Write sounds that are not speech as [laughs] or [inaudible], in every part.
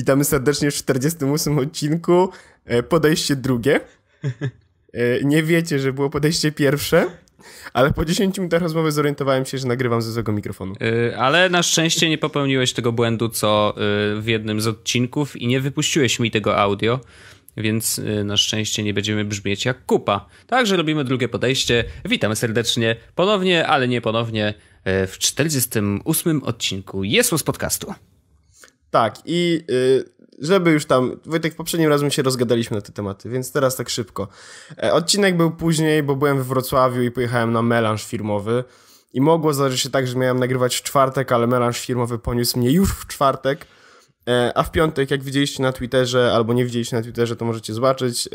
Witamy serdecznie w 48 odcinku. E, podejście drugie. E, nie wiecie, że było podejście pierwsze, ale po 10 minutach rozmowy zorientowałem się, że nagrywam ze złego mikrofonu. E, ale na szczęście nie popełniłeś tego błędu, co w jednym z odcinków i nie wypuściłeś mi tego audio więc na szczęście nie będziemy brzmieć jak kupa. Także robimy drugie podejście. Witamy serdecznie ponownie, ale nie ponownie w 48 odcinku Jesło z podcastu. Tak, i y, żeby już tam. Wojtek, poprzednim razem się rozgadaliśmy na te tematy, więc teraz tak szybko. E, odcinek był później, bo byłem we Wrocławiu i pojechałem na melanż firmowy. I mogło zdarzyć się tak, że miałem nagrywać w czwartek, ale melanż firmowy poniósł mnie już w czwartek. E, a w piątek, jak widzieliście na Twitterze, albo nie widzieliście na Twitterze, to możecie zobaczyć.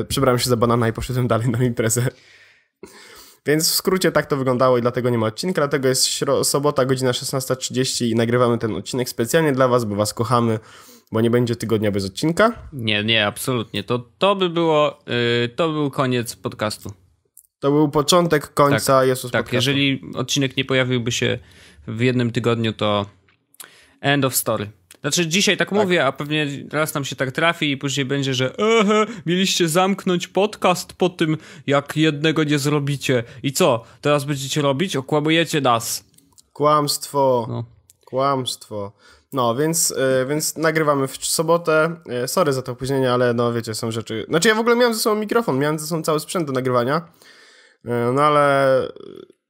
E, Przebrałem się za banana i poszedłem dalej na imprezę. Więc w skrócie tak to wyglądało i dlatego nie ma odcinka, dlatego jest sobota, godzina 16.30 i nagrywamy ten odcinek specjalnie dla was, bo was kochamy, bo nie będzie tygodnia bez odcinka. Nie, nie, absolutnie. To, to by było, yy, to był koniec podcastu. To był początek końca tak, Jezus Tak, podcastu. jeżeli odcinek nie pojawiłby się w jednym tygodniu, to end of story. Znaczy dzisiaj tak, tak, mówię, a pewnie raz nam się tak trafi i później będzie, że ehe, mieliście zamknąć podcast po tym, jak jednego nie zrobicie. I co? Teraz będziecie robić? Okłamujecie nas. Kłamstwo. No. Kłamstwo. No, więc, e, więc nagrywamy w sobotę. E, sorry za to opóźnienie, ale no wiecie, są rzeczy... Znaczy ja w ogóle miałem ze sobą mikrofon, miałem ze sobą cały sprzęt do nagrywania. E, no ale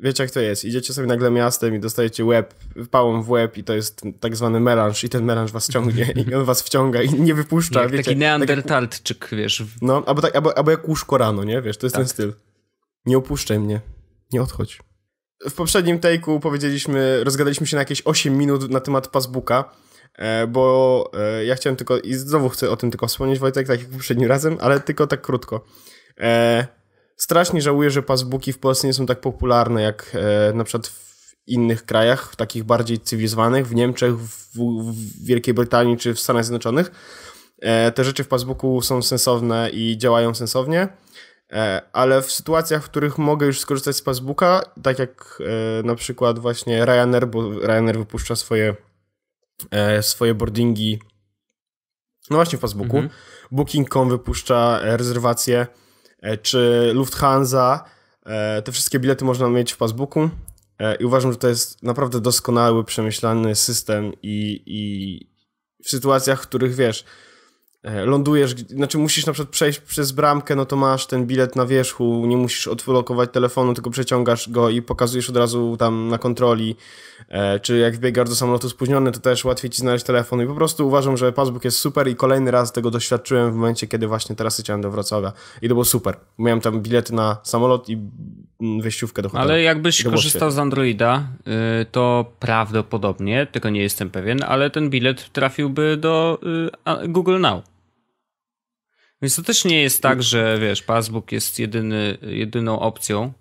wiecie jak to jest, idziecie sobie nagle miastem i dostajecie łeb, pałą w łeb i to jest tak zwany melanż i ten melanż was ciągnie i on was wciąga i nie wypuszcza, jak wiecie. Taki neandertalczyk, tak, wiesz. No, albo, tak, albo, albo jak łóżko rano, nie, wiesz, to jest tak. ten styl. Nie opuszczaj mnie, nie odchodź. W poprzednim take'u powiedzieliśmy, rozgadaliśmy się na jakieś 8 minut na temat Passbooka, e, bo e, ja chciałem tylko, i znowu chcę o tym tylko wspomnieć Wojtek, tak jak poprzednim razem, ale tylko tak krótko. E, strasznie żałuję, że passbooki w Polsce nie są tak popularne jak e, na przykład w innych krajach, takich bardziej cywilizowanych, w Niemczech, w, w Wielkiej Brytanii czy w Stanach Zjednoczonych. E, te rzeczy w passbooku są sensowne i działają sensownie, e, ale w sytuacjach, w których mogę już skorzystać z passbooka, tak jak e, na przykład właśnie Ryanair, bo Ryanair wypuszcza swoje, e, swoje boardingi no właśnie w Facebooku. Mhm. Booking.com wypuszcza e, rezerwacje E, czy Lufthansa. E, te wszystkie bilety można mieć w Passbooku e, i uważam, że to jest naprawdę doskonały, przemyślany system i, i w sytuacjach, w których wiesz, E, lądujesz, znaczy musisz na przykład przejść przez bramkę, no to masz ten bilet na wierzchu, nie musisz odlokować telefonu, tylko przeciągasz go i pokazujesz od razu tam na kontroli, e, czy jak wbiegasz do samolotu spóźniony, to też łatwiej ci znaleźć telefon i po prostu uważam, że Passbook jest super i kolejny raz tego doświadczyłem w momencie, kiedy właśnie teraz leciałem do Wrocławia i to było super. Miałem tam bilety na samolot i mm, wejściówkę do hotelu. Ale jakbyś korzystał z Androida, y, to prawdopodobnie, tylko nie jestem pewien, ale ten bilet trafiłby do y, Google Now. Więc to też nie jest tak, że wiesz, Passbook jest jedyny, jedyną opcją.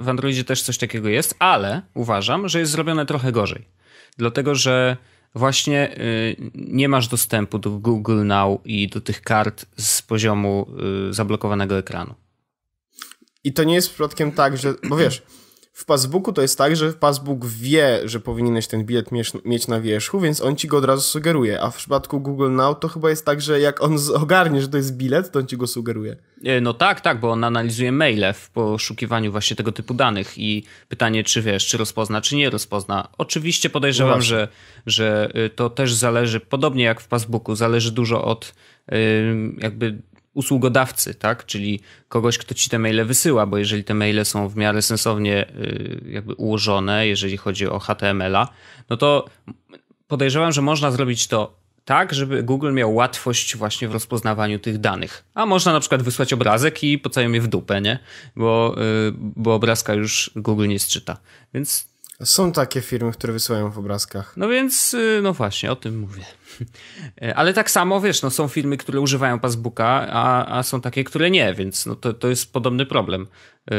Y, w Androidzie też coś takiego jest, ale uważam, że jest zrobione trochę gorzej. Dlatego, że właśnie y, nie masz dostępu do Google Now i do tych kart z poziomu y, zablokowanego ekranu. I to nie jest przypadkiem tak, że. Bo wiesz. W Passbooku to jest tak, że Passbook wie, że powinieneś ten bilet mieć na wierzchu, więc on ci go od razu sugeruje. A w przypadku Google Now to chyba jest tak, że jak on ogarnie, że to jest bilet, to on ci go sugeruje. E, no tak, tak, bo on analizuje maile w poszukiwaniu właśnie tego typu danych i pytanie, czy wiesz, czy rozpozna, czy nie rozpozna. Oczywiście podejrzewam, no że, że y, to też zależy, podobnie jak w Passbooku, zależy dużo od jakby usługodawcy, tak? Czyli kogoś, kto ci te maile wysyła, bo jeżeli te maile są w miarę sensownie y, jakby ułożone, jeżeli chodzi o HTML-a, no to podejrzewam, że można zrobić to tak, żeby Google miał łatwość właśnie w rozpoznawaniu tych danych. A można na przykład wysłać obrazek i pocałuj je w dupę, nie? Bo, y, bo obrazka już Google nie zczyta. Więc są takie firmy, które wysyłają w obrazkach. No więc, y, no właśnie, o tym mówię. [laughs] Ale tak samo, wiesz, no są firmy, które używają Passbooka, a, a są takie, które nie, więc no to, to jest podobny problem. Y,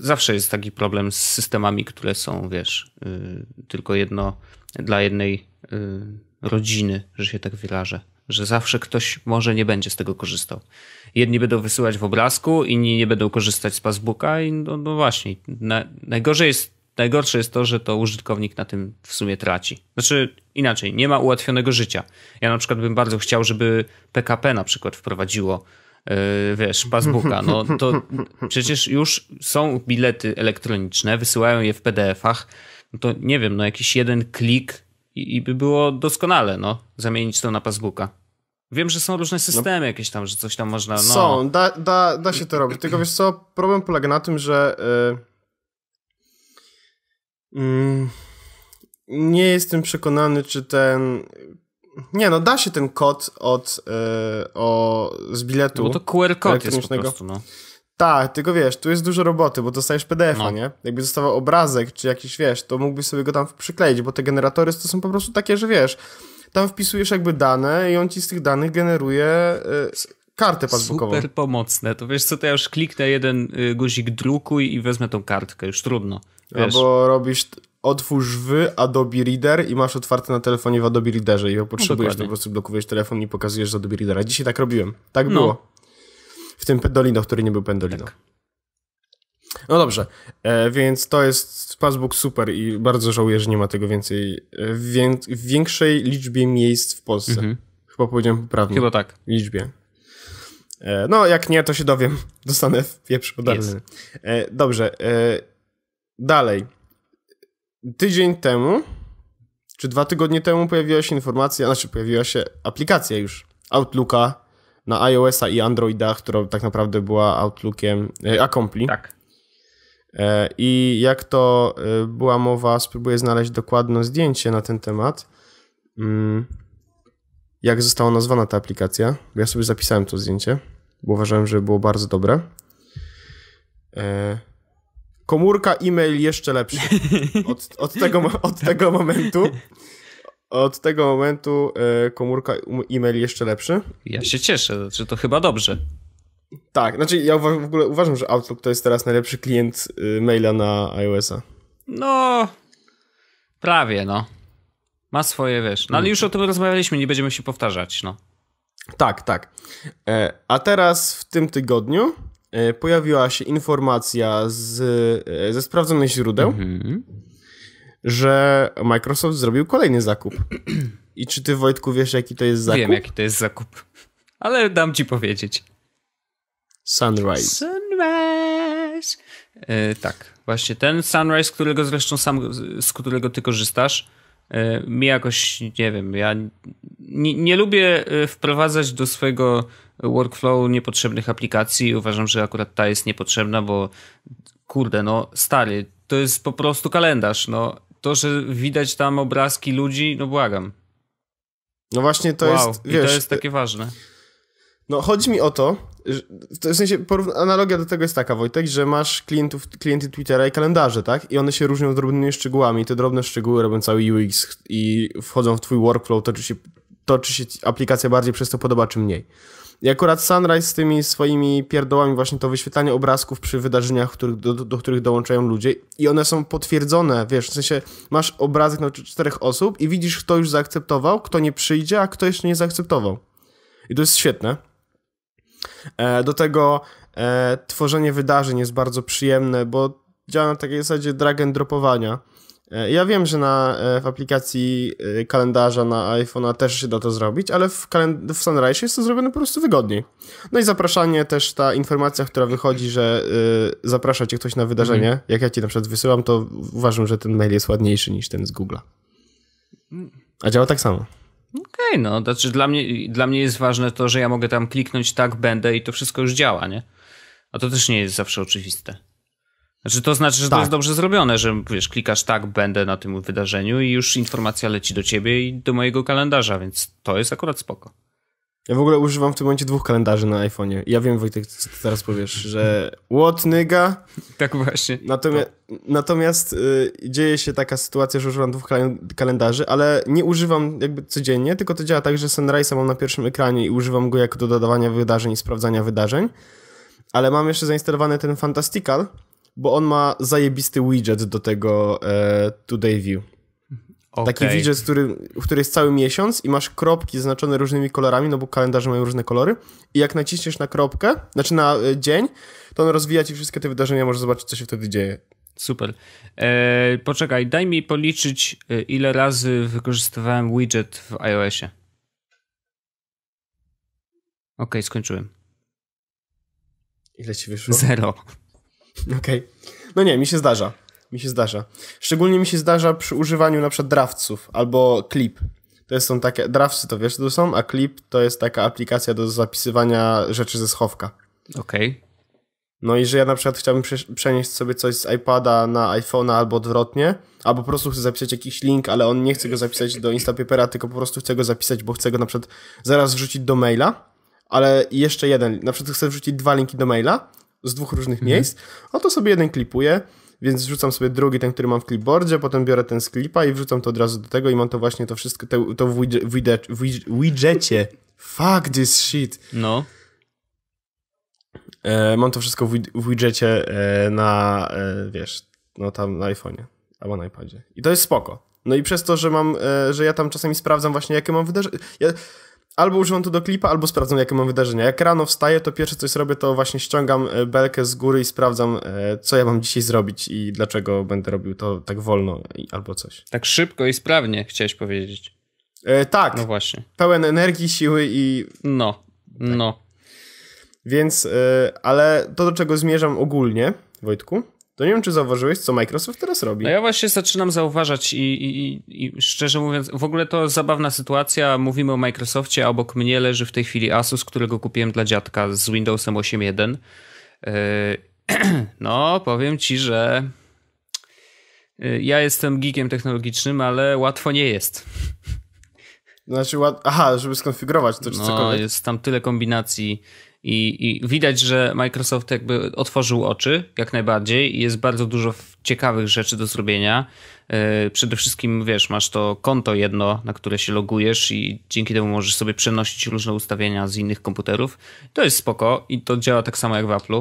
zawsze jest taki problem z systemami, które są, wiesz, y, tylko jedno dla jednej rodziny, że się tak wyrażę że zawsze ktoś może nie będzie z tego korzystał. Jedni będą wysyłać w obrazku, inni nie będą korzystać z Passbooka i no, no właśnie, na, najgorzej jest Najgorsze jest to, że to użytkownik na tym w sumie traci. Znaczy inaczej, nie ma ułatwionego życia. Ja na przykład bym bardzo chciał, żeby PKP na przykład wprowadziło Yy, wiesz, Passbooka, no to przecież już są bilety elektroniczne, wysyłają je w PDF-ach, no to nie wiem, no jakiś jeden klik i, i, by było doskonale, no, zamienić to na Passbooka. Wiem, że są różne no. systemy no. jakieś tam, że coś tam można, no. Są, da, da, da się to robić, tylko wiesz co, problem polega na tym, że... Yy Mm, nie jestem przekonany, czy ten. Nie, no da się ten kod od e, o, z biletu. No bo to QR kod jest po prostu, no. Tak, tylko wiesz, tu jest dużo roboty, bo dostajesz PDF-a, no. nie? Jakby zostawał obrazek czy jakiś, wiesz, to mógłbyś sobie go tam przykleić, bo te generatory to są po prostu takie, że wiesz, tam wpisujesz jakby dane i on ci z tych danych generuje y, kartę passbookową. Super pomocne, to wiesz co, to ja już kliknę jeden y, guzik drukuj i wezmę tą kartkę, już trudno. Wiesz. Albo robisz otwórz w Adobe Reader i masz otwarte na telefonie w Adobe Readerze i no potrzebujesz, no to po prostu blokujesz telefon i pokazujesz z Adobe Readera. Dzisiaj tak robiłem. Tak no. było. W tym Pendolino, który nie był Pendolino. Tak. No dobrze, e, więc to jest Passbook super i bardzo żałuję, że nie ma tego więcej, w, e, wię w większej liczbie miejsc w Polsce. Mhm. Chyba powiedziałem poprawnie. Chyba tak. Liczbie. E, no, jak nie, to się dowiem. [laughs] Dostanę w pieprz Yes. E, dobrze, e, Dalej. Tydzień temu, czy dwa tygodnie temu pojawiła się informacja, znaczy pojawiła się aplikacja już Outlooka na iOS-a i Androida, która tak naprawdę była Outlookiem, e, Accompli. Tak. E, I jak to e, była mowa, spróbuję znaleźć dokładne zdjęcie na ten temat. Mm. Jak została nazwana ta aplikacja? Bo ja sobie zapisałem to zdjęcie, bo uważałem, że było bardzo dobre. E, Komórka, e-mail jeszcze lepszy. Od, od, tego, od tego momentu. Od tego momentu e, komórka, um, e-mail jeszcze lepszy. Ja się cieszę, że znaczy to chyba dobrze. Tak, znaczy ja w ogóle uważam, że Outlook to jest teraz najlepszy klient y, maila na iOS-a. No, prawie no. Ma swoje, wiesz. No ale już o tym rozmawialiśmy, nie będziemy się powtarzać, no. Tak, tak. E, a teraz w tym tygodniu E, pojawiła się informacja z, e, ze sprawdzonych źródeł, mhm. że Microsoft zrobił kolejny zakup. I czy ty, Wojtku, wiesz, jaki to jest zakup? Wiem, jaki to jest zakup, ale dam ci powiedzieć. Sunrise. Sunrise. E, tak, właśnie ten Sunrise, którego zresztą sam, z którego ty korzystasz, mi jakoś, nie wiem, ja nie, nie lubię wprowadzać do swojego workflow niepotrzebnych aplikacji. Uważam, że akurat ta jest niepotrzebna, bo kurde, no stary, to jest po prostu kalendarz. No, to, że widać tam obrazki ludzi, no błagam. No właśnie to wow. jest. Wiesz, I to jest takie ważne. No chodzi mi o to, w sensie analogia do tego jest taka, Wojtek, że masz klientów, klienty Twittera i kalendarze, tak? I one się różnią drobnymi szczegółami. te drobne szczegóły robią cały UX i wchodzą w twój workflow, to czy się, to, czy się aplikacja bardziej przez to podoba, czy mniej. I akurat Sunrise z tymi swoimi pierdołami, właśnie to wyświetlanie obrazków przy wydarzeniach, których, do, do, których dołączają ludzie i one są potwierdzone, wiesz, w sensie masz obrazek na czterech osób i widzisz, kto już zaakceptował, kto nie przyjdzie, a kto jeszcze nie zaakceptował. I to jest świetne. E, do tego e, tworzenie wydarzeń jest bardzo przyjemne, bo działa na takiej zasadzie drag and dropowania E, ja wiem, że na, e, w aplikacji e, kalendarza na iPhone'a też się da to zrobić, ale w, w Sunrise jest to zrobione po prostu wygodniej. No i zapraszanie też, ta informacja, która wychodzi, że y, zaprasza cię ktoś na wydarzenie, mm. jak ja ci na przykład wysyłam, to uważam, że ten mail jest ładniejszy niż ten z Google'a. A działa tak samo. Okej, okay, no, znaczy dla mnie, dla mnie jest ważne to, że ja mogę tam kliknąć tak, będę i to wszystko już działa, nie? A to też nie jest zawsze oczywiste. Znaczy to znaczy, że tak. to jest tak. dobrze zrobione, że wiesz, klikasz tak, będę na tym wydarzeniu i już informacja leci do ciebie i do mojego kalendarza, więc to jest akurat spoko. Ja w ogóle używam w tym momencie dwóch kalendarzy na iPhone'ie. Ja wiem, Wojtek, co teraz powiesz, że what, nyga? Tak właśnie. Natomiast, to. natomiast y, dzieje się taka sytuacja, że używam dwóch kalendarzy, ale nie używam jakby codziennie, tylko to działa tak, że Sunrise mam na pierwszym ekranie i używam go jako do dodawania wydarzeń i sprawdzania wydarzeń. Ale mam jeszcze zainstalowany ten Fantastical, bo on ma zajebisty widget do tego e, Today View. Okay. Taki widget, który, który jest cały miesiąc i masz kropki zaznaczone różnymi kolorami, no bo kalendarze mają różne kolory. I jak naciśniesz na kropkę, znaczy na e, dzień, to on rozwija ci wszystkie te wydarzenia, możesz zobaczyć, co się wtedy dzieje. Super. E, poczekaj, daj mi policzyć, e, ile razy wykorzystywałem widget w iOSie. Okej, okay, skończyłem. Ile ci wyszło? Zero. Okej. Okay. No nie, mi się zdarza. Mi się zdarza. Szczególnie mi się zdarza przy używaniu na przykład drawców albo clip. To są takie, drawcy to wiesz, to są, a clip to jest taka aplikacja do zapisywania rzeczy ze schowka. Okej. Okay. No i że ja na przykład chciałbym przenieść sobie coś z iPada na iPhone'a albo odwrotnie, albo po prostu chcę zapisać jakiś link, ale on nie chce go zapisać do Instapapera, tylko po prostu chcę go zapisać, bo chcę go na przykład zaraz wrzucić do maila, ale jeszcze jeden, na przykład chcę wrzucić dwa linki do maila, z dwóch różnych mhm. miejsc, Oto sobie jeden klipuję, więc wrzucam sobie drugi, ten, który mam w clipboardzie, potem biorę ten z klipa i wrzucam to od razu do tego i mam to właśnie to wszystko, to to w widget, Fuck this shit. No. E, mam to wszystko w widgecie e, na, e, wiesz, no tam na iPhone'ie albo na iPadzie. I to jest spoko. No i przez to, że mam, e, że ja tam czasami sprawdzam właśnie, jakie mam wydarzenia. Ja, albo używam to do klipa, albo sprawdzam, jakie mam wydarzenia. Jak rano wstaję, to pierwsze coś robię, to właśnie ściągam e, belkę z góry i sprawdzam, e, co ja mam dzisiaj zrobić i dlaczego będę robił to tak wolno albo coś. Tak szybko i sprawnie, chciałeś powiedzieć. E, tak. No właśnie. Pełen energii, siły i. No, tak. no. Więc, e, ale to do czego zmierzam ogólnie, Wojtku, to nie wiem, czy zauważyłeś, co Microsoft teraz robi. No ja właśnie zaczynam zauważać i, i, i, szczerze mówiąc, w ogóle to zabawna sytuacja. Mówimy o Microsoftie, a obok mnie leży w tej chwili Asus, którego kupiłem dla dziadka z Windowsem 8.1. Yy, [clears throat] no, powiem ci, że yy, ja jestem geekiem technologicznym, ale łatwo nie jest. Znaczy, aha, żeby skonfigurować to czy no, cokolwiek. jest tam tyle kombinacji i, I, widać, że Microsoft jakby otworzył oczy jak najbardziej i jest bardzo dużo ciekawych rzeczy do zrobienia. E, przede wszystkim, wiesz, masz to konto jedno, na które się logujesz i dzięki temu możesz sobie przenosić różne ustawienia z innych komputerów. To jest spoko i to działa tak samo jak w Apple.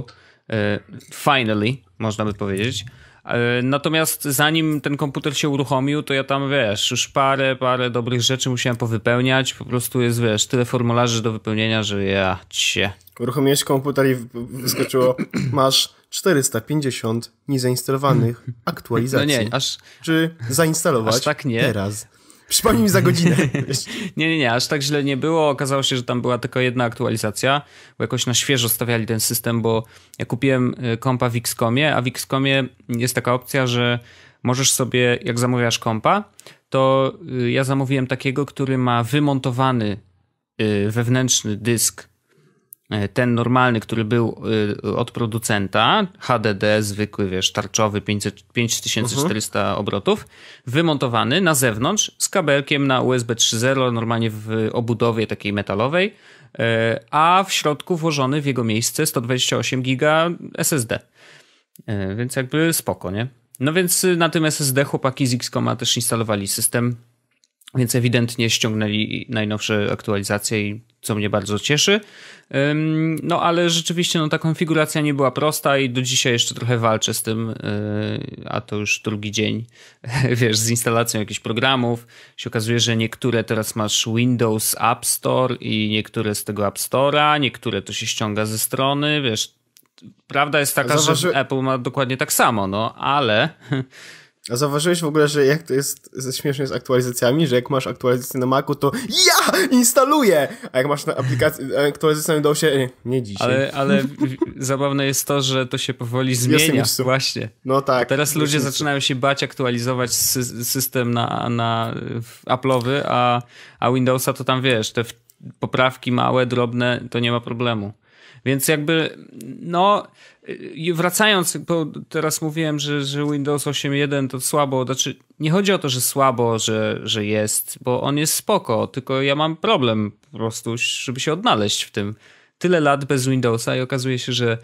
E, finally, można by powiedzieć. E, natomiast zanim ten komputer się uruchomił, to ja tam wiesz, już parę, parę dobrych rzeczy musiałem powypełniać. Po prostu jest, wiesz, tyle formularzy do wypełnienia, że ja cię. Uruchomiłeś komputer i wyskoczyło, [clears throat] masz 450 niezainstalowanych aktualizacji. [clears throat] No nie, aż. Czy zainstalować aż tak nie. teraz? Przypomnij mi za godzinę. [laughs] nie, nie, nie, aż tak źle nie było. Okazało się, że tam była tylko jedna aktualizacja, bo jakoś na świeżo stawiali ten system, bo ja kupiłem y, kompa w XCOMie, a w XCOMie jest taka opcja, że możesz sobie, jak zamawiasz kompa, to y, ja zamówiłem takiego, który ma wymontowany y, wewnętrzny dysk E, ten normalny, który był e, od producenta, HDD, zwykły, wiesz, tarczowy, 500, 5400 mhm. obrotów, wymontowany na zewnątrz z kabelkiem na USB 3.0, normalnie w obudowie takiej metalowej, e, a w środku włożony w jego miejsce 128 giga SSD. Więc jakby spoko, nie? No więc y, na tym SSD chłopaki z XCOMa też instalowali system, więc ewidentnie ściągnęli najnowsze aktualizacje i co mnie bardzo cieszy. No ale rzeczywiście no, ta konfiguracja nie była prosta i do dzisiaj jeszcze trochę walczę z tym, y, a to już drugi dzień, [laughs] wiesz, z instalacją jakichś programów. Się okazuje, że niektóre teraz masz Windows App Store i niektóre z tego App Store'a, niektóre to się ściąga ze strony, wiesz. Prawda jest taka, Zauważy... że Apple ma dokładnie tak samo, no ale [laughs] A zauważyłeś w ogóle, że jak to jest ze śmiesznie z aktualizacjami, że jak masz aktualizację na Macu, to ja instaluję! A jak masz na aplikacji, aktualizację na Windowsie, nie, nie dzisiaj. Ale, ale zabawne jest to, że to się powoli zmienia. Właśnie. No tak. Teraz ludzie zaczynają się bać aktualizować sy system na, na Apple'owy, a, a Windowsa to tam wiesz, te poprawki małe, drobne, to nie ma problemu. Więc jakby, no, wracając, bo teraz mówiłem, że, że Windows 8.1 to słabo, znaczy nie chodzi o to, że słabo, że, że jest, bo on jest spoko, tylko ja mam problem po prostu, żeby się odnaleźć w tym. Tyle lat bez Windowsa i okazuje się, że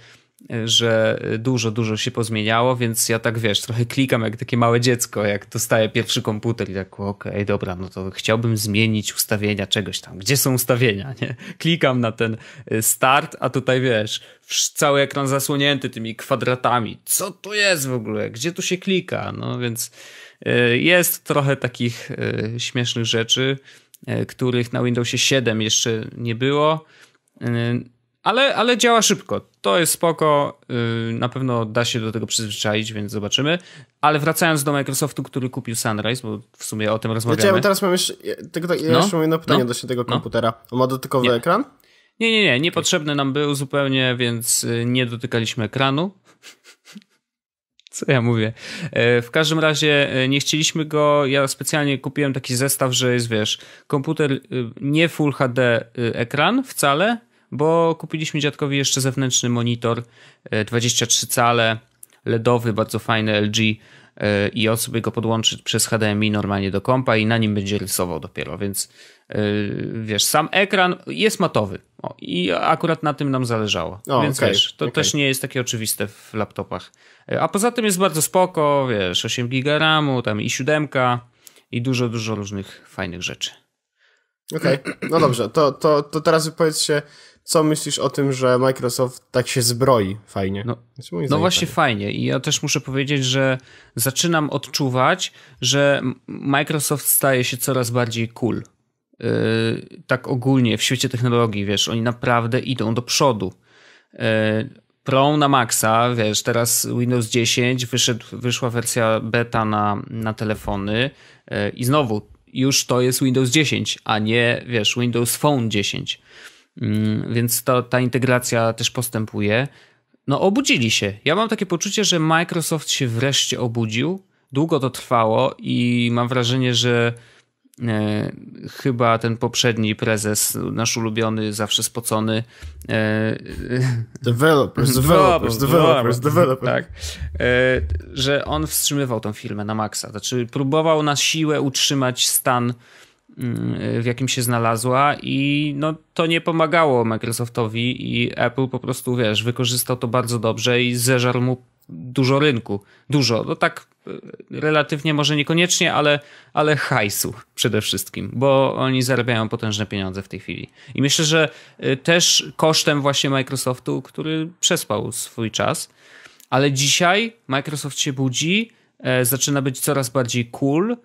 że dużo, dużo się pozmieniało, więc ja tak wiesz, trochę klikam jak takie małe dziecko, jak dostaję pierwszy komputer i tak, okej, okay, dobra, no to chciałbym zmienić ustawienia czegoś tam. Gdzie są ustawienia, nie? Klikam na ten y, start, a tutaj wiesz, cały ekran zasłonięty tymi kwadratami. Co tu jest w ogóle? Gdzie tu się klika? No więc y, jest trochę takich y, śmiesznych rzeczy, których na Windowsie 7 jeszcze nie było ale, ale działa szybko. To jest spoko. Y, na pewno da się do tego przyzwyczaić, więc zobaczymy. Ale wracając do Microsoftu, który kupił Sunrise, bo w sumie o tym rozmawiamy. Znaczy, ja teraz mam jeszcze, tylko tak, no? jeszcze mam jedno pytanie no? do się tego no. komputera. On ma dotykowy nie. ekran? Nie, nie, nie. Niepotrzebny nam był zupełnie, więc y, nie dotykaliśmy ekranu. [laughs] Co ja mówię? Y, w każdym razie nie chcieliśmy go. Ja specjalnie kupiłem taki zestaw, że jest wiesz, komputer nie Full HD ekran wcale, bo kupiliśmy dziadkowi jeszcze zewnętrzny monitor 23 e, cale, LEDowy, bardzo fajny LG e, i on sobie go podłączy przez HDMI normalnie do kompa i na nim będzie rysował dopiero, więc e, wiesz, sam ekran jest matowy o, i akurat na tym nam zależało, o, więc okay, wiesz, to okay. też nie jest takie oczywiste w laptopach. A poza tym jest bardzo spoko, wiesz, 8 GB RAMu, tam i 7 i dużo, dużo różnych fajnych rzeczy. Okej, okay. no dobrze, to, to, to teraz wypowiedz się co myślisz o tym, że Microsoft tak się zbroi fajnie? No, znaczy, no właśnie tak. fajnie i ja też muszę powiedzieć, że zaczynam odczuwać, że Microsoft staje się coraz bardziej cool. Yy, tak ogólnie w świecie technologii, wiesz, oni naprawdę idą do przodu. Yy, na maksa, wiesz, teraz Windows 10, wyszedł, wyszła wersja beta na, na telefony yy, i znowu już to jest Windows 10, a nie, wiesz, Windows Phone 10. Mm, więc to, ta integracja też postępuje. No, obudzili się. Ja mam takie poczucie, że Microsoft się wreszcie obudził. Długo to trwało i mam wrażenie, że e, chyba ten poprzedni prezes, nasz ulubiony, zawsze spocony. E, developers, [laughs] developers, developers, developers. Tak, e, że on wstrzymywał tą firmę na maksa. Znaczy próbował na siłę utrzymać stan w jakim się znalazła i no, to nie pomagało Microsoftowi i Apple po prostu, wiesz, wykorzystał to bardzo dobrze i zeżarł mu dużo rynku. Dużo, no tak e, relatywnie może niekoniecznie, ale, ale hajsu przede wszystkim, bo oni zarabiają potężne pieniądze w tej chwili. I myślę, że e, też kosztem właśnie Microsoftu, który przespał swój czas, ale dzisiaj Microsoft się budzi, e, zaczyna być coraz bardziej cool,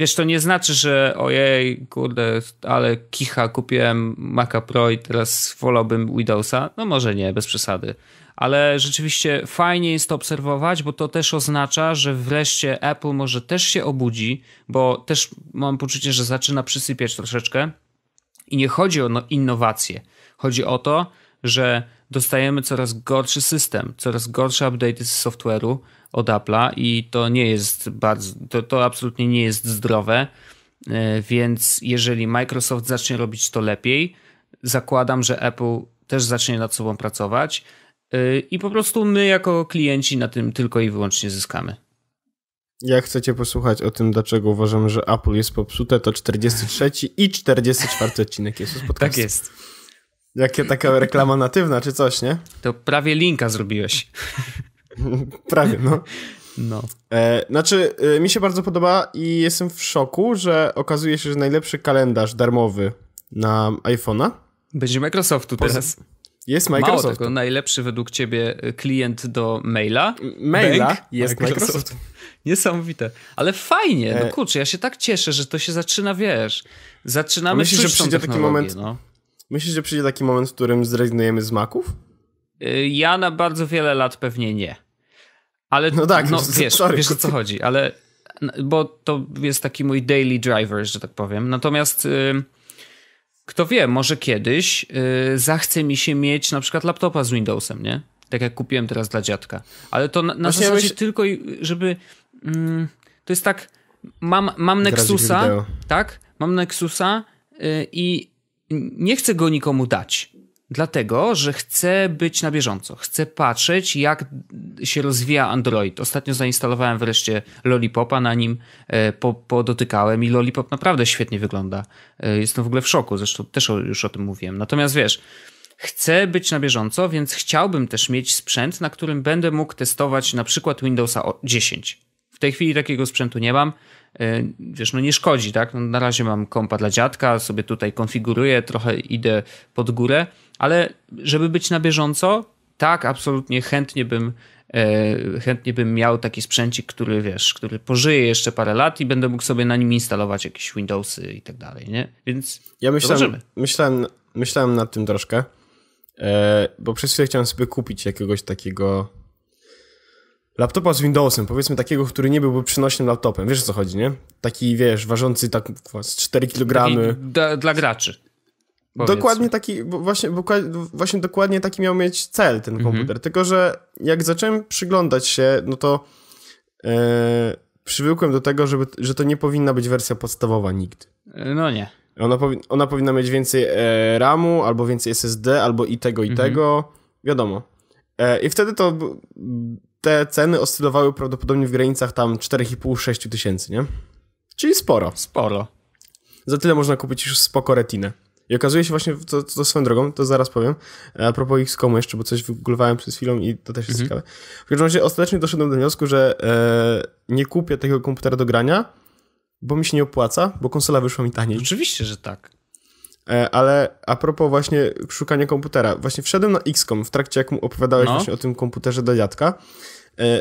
Wiesz, to nie znaczy, że ojej, kurde, ale kicha, kupiłem Maca Pro i teraz wolałbym Windowsa. No może nie, bez przesady. Ale rzeczywiście fajnie jest to obserwować, bo to też oznacza, że wreszcie Apple może też się obudzi, bo też mam poczucie, że zaczyna przysypiać troszeczkę. I nie chodzi o no, innowacje. Chodzi o to, że dostajemy coraz gorszy system, coraz gorsze update'y z software'u, od Apple'a i to nie jest bardzo, to, to absolutnie nie jest zdrowe. E, więc jeżeli Microsoft zacznie robić to lepiej, zakładam, że Apple też zacznie nad sobą pracować e, i po prostu my jako klienci na tym tylko i wyłącznie zyskamy. Jak chcecie posłuchać o tym, dlaczego uważam, że Apple jest popsute, to 43 i 44 odcinek jest [laughs] podcastu. Tak jest. Jakie taka reklama natywna, czy coś, nie? To prawie linka zrobiłeś. [laughs] [laughs] Prawie, no. No. E, znaczy, e, mi się bardzo podoba i jestem w szoku, że okazuje się, że najlepszy kalendarz darmowy na iPhone'a. Będzie Microsoftu Poza... teraz. Jest Microsoft. Mało tego, najlepszy według ciebie e, klient do maila. Maila Bank jest Microsoft. Microsoft. [laughs] Niesamowite. Ale fajnie, no e... no kurczę, ja się tak cieszę, że to się zaczyna, wiesz, zaczynamy myślisz, że przyjdzie taki moment, no. Myślisz, że przyjdzie taki moment, w którym zrezygnujemy z maków? E, ja na bardzo wiele lat pewnie nie. Ale no tak, no, [laughs] wiesz, sorry, wiesz o co chodzi, ale bo to jest taki mój daily driver, że tak powiem. Natomiast y, kto wie, może kiedyś y, zachce mi się mieć na przykład laptopa z Windowsem, nie? Tak jak kupiłem teraz dla dziadka. Ale to na, na zasadzie myśl... tylko, żeby. Mm, to jest tak. Mam, mam Nexusa, tak? Mam Nexusa y, i nie chcę go nikomu dać. Dlatego, że chcę być na bieżąco, chcę patrzeć, jak się rozwija Android. Ostatnio zainstalowałem wreszcie Lollipopa na nim, e, po, podotykałem i Lollipop naprawdę świetnie wygląda. E, jestem w ogóle w szoku, zresztą też o, już o tym mówiłem. Natomiast wiesz, chcę być na bieżąco, więc chciałbym też mieć sprzęt, na którym będę mógł testować na przykład Windowsa 10. W tej chwili takiego sprzętu nie mam. E, wiesz, no nie szkodzi, tak? No na razie mam kompa dla dziadka, sobie tutaj konfiguruję, trochę idę pod górę ale żeby być na bieżąco, tak, absolutnie chętnie bym, e, chętnie bym miał taki sprzęcik, który wiesz, który pożyje jeszcze parę lat i będę mógł sobie na nim instalować jakieś Windowsy i tak dalej, nie? Więc ja myślałem, myślałem, myślałem nad tym troszkę, e, bo przez chwilę chciałem sobie kupić jakiegoś takiego laptopa z Windowsem, powiedzmy takiego, który nie byłby przynośnym laptopem, wiesz o co chodzi, nie? Taki, wiesz, ważący tak 4 kg. Dla graczy. Dokładnie taki, właśnie, właśnie dokładnie taki miał mieć cel ten mhm. komputer. Mhm. Tylko, że jak zacząłem przyglądać się, no to e, przywykłem do tego, żeby, że to nie powinna być wersja podstawowa nigdy. E, no nie. Ona, powi ona powinna mieć więcej e, RAMu, albo więcej SSD, albo i tego, i mhm. tego. Wiadomo. E, I wtedy to te ceny oscylowały prawdopodobnie w granicach tam 4,5-6 tysięcy, nie? Czyli sporo. Sporo. Za tyle można kupić już spoko retinę. I okazuje się właśnie, to, to swoją drogą, to zaraz powiem, a propos XCOMu jeszcze, bo coś wygooglowałem przez chwilą i to też jest mhm. ciekawe. W każdym razie ostatecznie doszedłem do wniosku, że e, nie kupię tego komputera do grania, bo mi się nie opłaca, bo konsola wyszła mi taniej. Oczywiście, że tak. E, ale a propos właśnie szukania komputera. Właśnie wszedłem na XCOM w trakcie, jak mu opowiadałeś no. właśnie o tym komputerze do dziadka. E,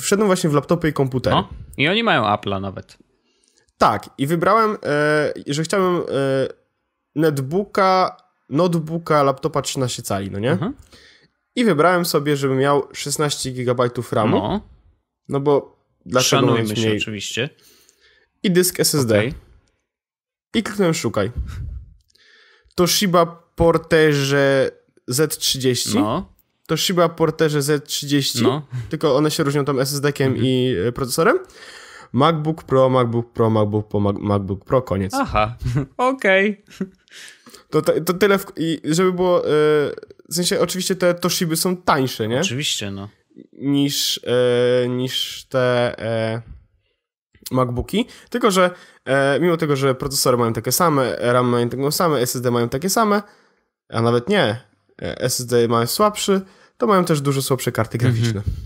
wszedłem właśnie w laptopy i komputer. No. I oni mają Apple'a nawet. Tak. I wybrałem, e, że chciałem netbooka, notebooka, laptopa 13 cali, no nie? Mhm. I wybrałem sobie, żeby miał 16 GB RAMu. No, no bo dlaczego Szanujmy mieć mniej? się oczywiście. I dysk SSD. Okay. I kliknąłem szukaj. Toshiba Porterze Z30. No. Toshiba Porterze Z30. No. Tylko one się różnią tam SSD-kiem mhm. i e, procesorem. MacBook Pro, MacBook Pro, MacBook Pro, MacBook Pro, koniec. Aha, [laughs] okej. Okay. To, to tyle, w, i żeby było, y, w sensie oczywiście te Toshiby są tańsze, nie? Oczywiście, no. Niż, e, niż te y, MacBooki, tylko że mimo tego, że procesory mają takie same, RAM mają takie same, SSD mają takie same, a nawet nie, SSD mają słabszy, to mają też dużo słabsze karty mhm. graficzne. Mm -hmm.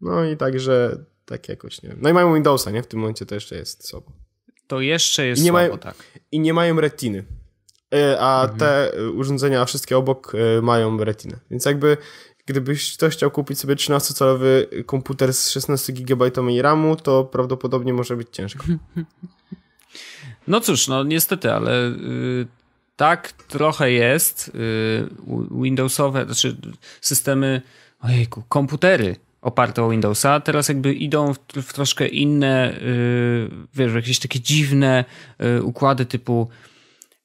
No i także tak jakoś, nie No i mają Windowsa, nie? W tym momencie to jeszcze jest słabo. To jeszcze jest nie słabo, mają, tak. I nie mają retiny. E, a mhm. te e, urządzenia wszystkie obok e, mają retinę. Więc jakby gdybyś ktoś chciał kupić sobie 13-calowy komputer z 16 GB RAMu, to prawdopodobnie może być ciężko. [laughs] No cóż, no niestety, ale y, tak trochę jest. Y, Windowsowe, znaczy systemy, ojejku, komputery oparte o Windowsa, teraz jakby idą w, w troszkę inne, yy, wiesz, jakieś takie dziwne y, układy typu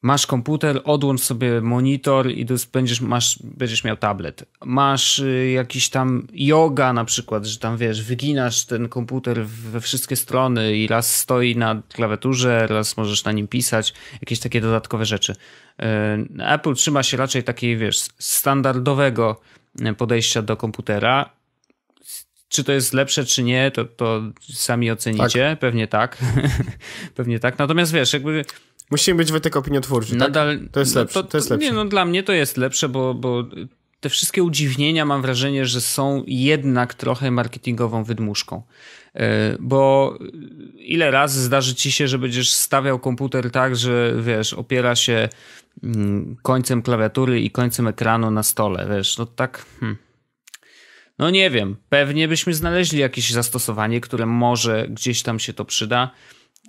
Masz komputer, odłącz sobie monitor i będziesz, masz, będziesz miał tablet. Masz y, jakiś tam yoga na przykład, że tam wiesz, wyginasz ten komputer we wszystkie strony i raz stoi na klawiaturze, raz możesz na nim pisać, jakieś takie dodatkowe rzeczy. Y, Apple trzyma się raczej takiej, wiesz, standardowego y, podejścia do komputera, czy to jest lepsze, czy nie, to, to sami ocenicie. Tak. Pewnie tak. [laughs] Pewnie tak. Natomiast wiesz, jakby Musimy być wytyk opiniotwórczy, tak? Nadal, tak? To jest no lepsze, no to, to, jest lepsze. Nie, no dla mnie to jest lepsze, bo, bo te wszystkie udziwnienia mam wrażenie, że są jednak trochę marketingową wydmuszką. E, bo ile razy zdarzy ci się, że będziesz stawiał komputer tak, że wiesz, opiera się mm, końcem klawiatury i końcem ekranu na stole, wiesz, no tak... Hmm. No nie wiem, pewnie byśmy znaleźli jakieś zastosowanie, które może gdzieś tam się to przyda.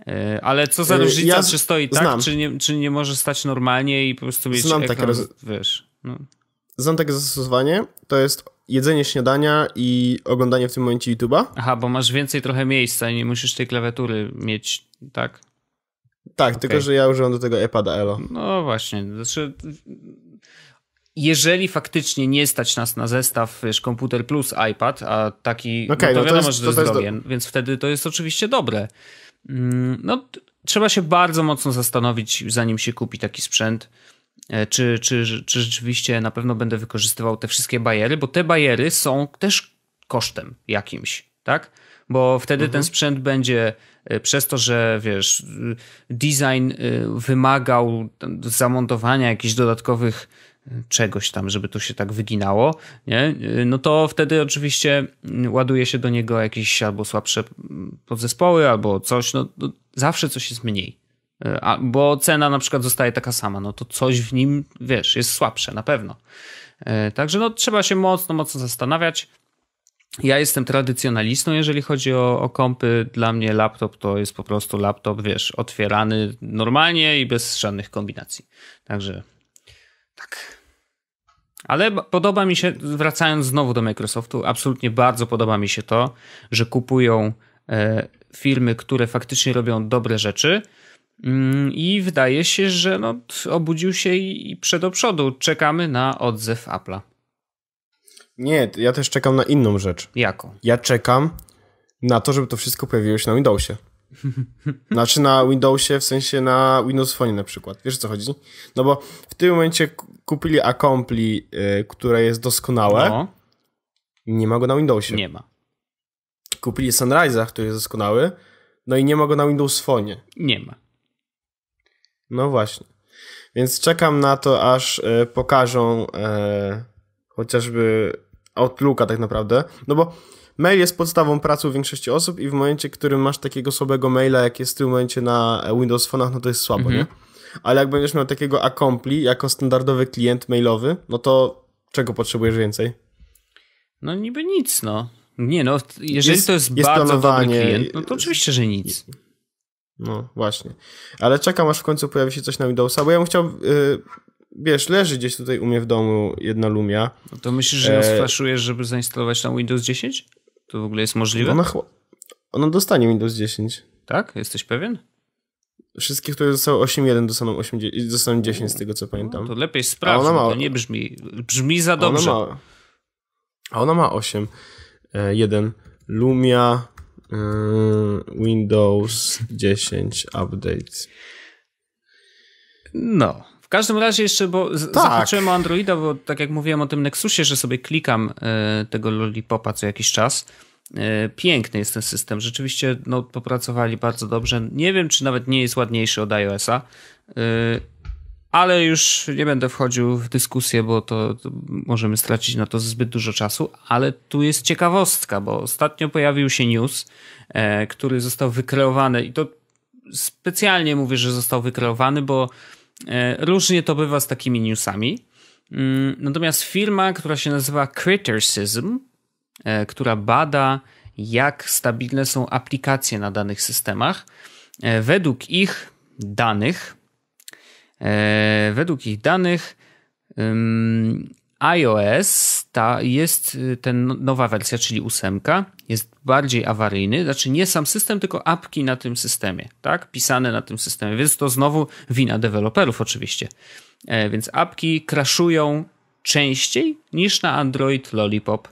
E, ale co za e, różnica, ja czy stoi tak, czy nie, czy nie może stać normalnie i po prostu mieć znam ekran, takie roz... wiesz. No. Znam takie zastosowanie, to jest jedzenie śniadania i oglądanie w tym momencie YouTube'a. Aha, bo masz więcej trochę miejsca i nie musisz tej klawiatury mieć, tak? Tak, okay. tylko że ja używam do tego iPada Elo. No właśnie, znaczy jeżeli faktycznie nie stać nas na zestaw, wiesz, komputer plus iPad, a taki, okay, no to no wiadomo, jest, że to, to jest zrobię, do... więc wtedy to jest oczywiście dobre. Mm, no, trzeba się bardzo mocno zastanowić, zanim się kupi taki sprzęt, e, czy, czy, czy rzeczywiście na pewno będę wykorzystywał te wszystkie bariery, bo te bariery są też kosztem jakimś, tak? Bo wtedy mhm. ten sprzęt będzie e, przez to, że wiesz, design e, wymagał zamontowania jakichś dodatkowych czegoś tam, żeby to się tak wyginało, nie? no to wtedy oczywiście ładuje się do niego jakieś albo słabsze podzespoły, albo coś, no, no zawsze coś jest mniej. E, a, bo cena na przykład zostaje taka sama, no to coś w nim, wiesz, jest słabsze na pewno. E, także no, trzeba się mocno, mocno zastanawiać. Ja jestem tradycjonalistą, jeżeli chodzi o, o kompy. Dla mnie laptop to jest po prostu laptop, wiesz, otwierany normalnie i bez żadnych kombinacji. Także tak. Ale podoba mi się, wracając znowu do Microsoftu, absolutnie bardzo podoba mi się to, że kupują e, firmy, które faktycznie robią dobre rzeczy. Mm, I wydaje się, że no, obudził się i, i przed do przodu. Czekamy na odzew Apple'a. Nie, ja też czekam na inną rzecz. Jaką? Ja czekam na to, żeby to wszystko pojawiło się na Windowsie. [laughs] Znaczy na Windowsie, w sensie na Windows Phone na przykład. Wiesz o co chodzi? No bo w tym momencie kupili Accompli, y, które jest doskonałe. No. Nie ma go na Windowsie. Nie ma. Kupili Sunrise, który jest doskonały. No i nie ma go na Windows Phone. Nie ma. No właśnie. Więc czekam na to, aż y, pokażą y, chociażby Outlooka tak naprawdę. No bo mail jest podstawą pracy większości osób i w momencie, w którym masz takiego słabego maila, jak jest w tym momencie na Windows Phone'ach, no to jest słabo, mhm. nie? ale jak będziesz miał takiego accompli jako standardowy klient mailowy, no to czego potrzebujesz więcej? No niby nic, no. Nie no, jeżeli jest, to jest, jest bardzo dobry klient, no to oczywiście, że nic. No właśnie. Ale czekam aż w końcu pojawi się coś na Windowsa, bo ja bym chciał... Yy, wiesz, leży gdzieś tutaj u mnie w domu jedna Lumia. No to myślisz, że ją e, sflaszujesz, żeby zainstalować na Windows 10? To w ogóle jest możliwe? Ona, ona dostanie Windows 10. Tak? Jesteś pewien? Wszystkie, które dostały 8-1, dostaną, dostaną 10 z tego, co no pamiętam. No, to lepiej sprawdź, ona ma... to nie brzmi, brzmi za dobrze. A ona ma, a ona ma 8. E, 1. Lumia y, Windows 10 Update. No. W każdym razie jeszcze, bo tak. zahaczyłem Androida, bo tak jak mówiłem o tym Nexusie, że sobie klikam y, tego Lollipopa co jakiś czas E, piękny jest ten system. Rzeczywiście no, popracowali bardzo dobrze. Nie wiem, czy nawet nie jest ładniejszy od iOS-a, e, ale już nie będę wchodził w dyskusję, bo to, to, możemy stracić na to zbyt dużo czasu. Ale tu jest ciekawostka, bo ostatnio pojawił się news, e, który został wykreowany i to specjalnie mówię, że został wykreowany, bo różnie to bywa z takimi newsami. Mm, natomiast firma, która się nazywa Criticism, E, która bada, jak stabilne są aplikacje na danych systemach. E, według ich danych, e, według ich danych, iOS ta jest y, ten no, nowa wersja, czyli ósemka, jest bardziej awaryjny, znaczy nie sam system, tylko apki na tym systemie, tak? Pisane na tym systemie, więc to znowu wina deweloperów oczywiście. Więc apki kraszują częściej niż na Android Lollipop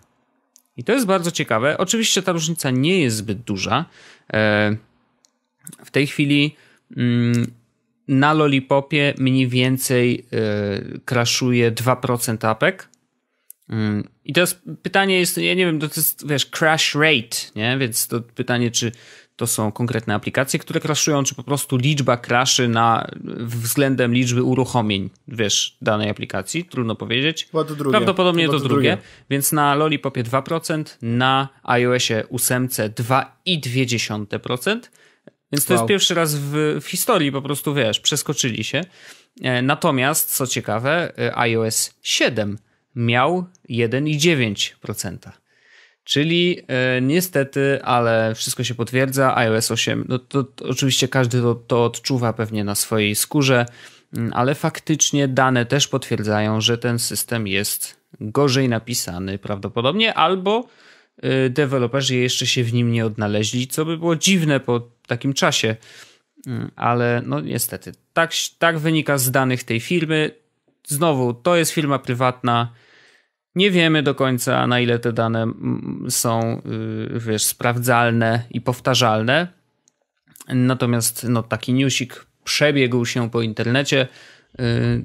i to jest bardzo ciekawe. Oczywiście ta różnica nie jest zbyt duża. E, w tej chwili mm, na Lollipopie mniej więcej e, kraszuje 2% apek. Mm, I teraz pytanie jest, ja nie wiem, to jest, wiesz, crash rate, nie? Więc to pytanie, czy to są konkretne aplikacje, które crashują, czy po prostu liczba kraszy na względem liczby uruchomień, wiesz, danej aplikacji, trudno powiedzieć. To drugie. Prawdopodobnie to, to, drugie. drugie. Więc na Lollipopie 2%, na iOSie 8 2,2%. Więc to wow. jest pierwszy raz w, w historii, po prostu wiesz, przeskoczyli się. E, natomiast, co ciekawe, e, iOS 7 miał 1,9%. Czyli e, niestety, ale wszystko się potwierdza, iOS 8, no to, to oczywiście każdy to, to, odczuwa pewnie na swojej skórze, mm, ale faktycznie dane też potwierdzają, że ten system jest gorzej napisany prawdopodobnie, albo e, deweloperzy jeszcze się w nim nie odnaleźli, co by było dziwne po takim czasie. Mm, ale no niestety, tak, tak wynika z danych tej firmy. Znowu, to jest firma prywatna nie wiemy do końca, na ile te dane mm, są, y, wiesz, sprawdzalne i powtarzalne. Natomiast no, taki newsik przebiegł się po internecie. Y,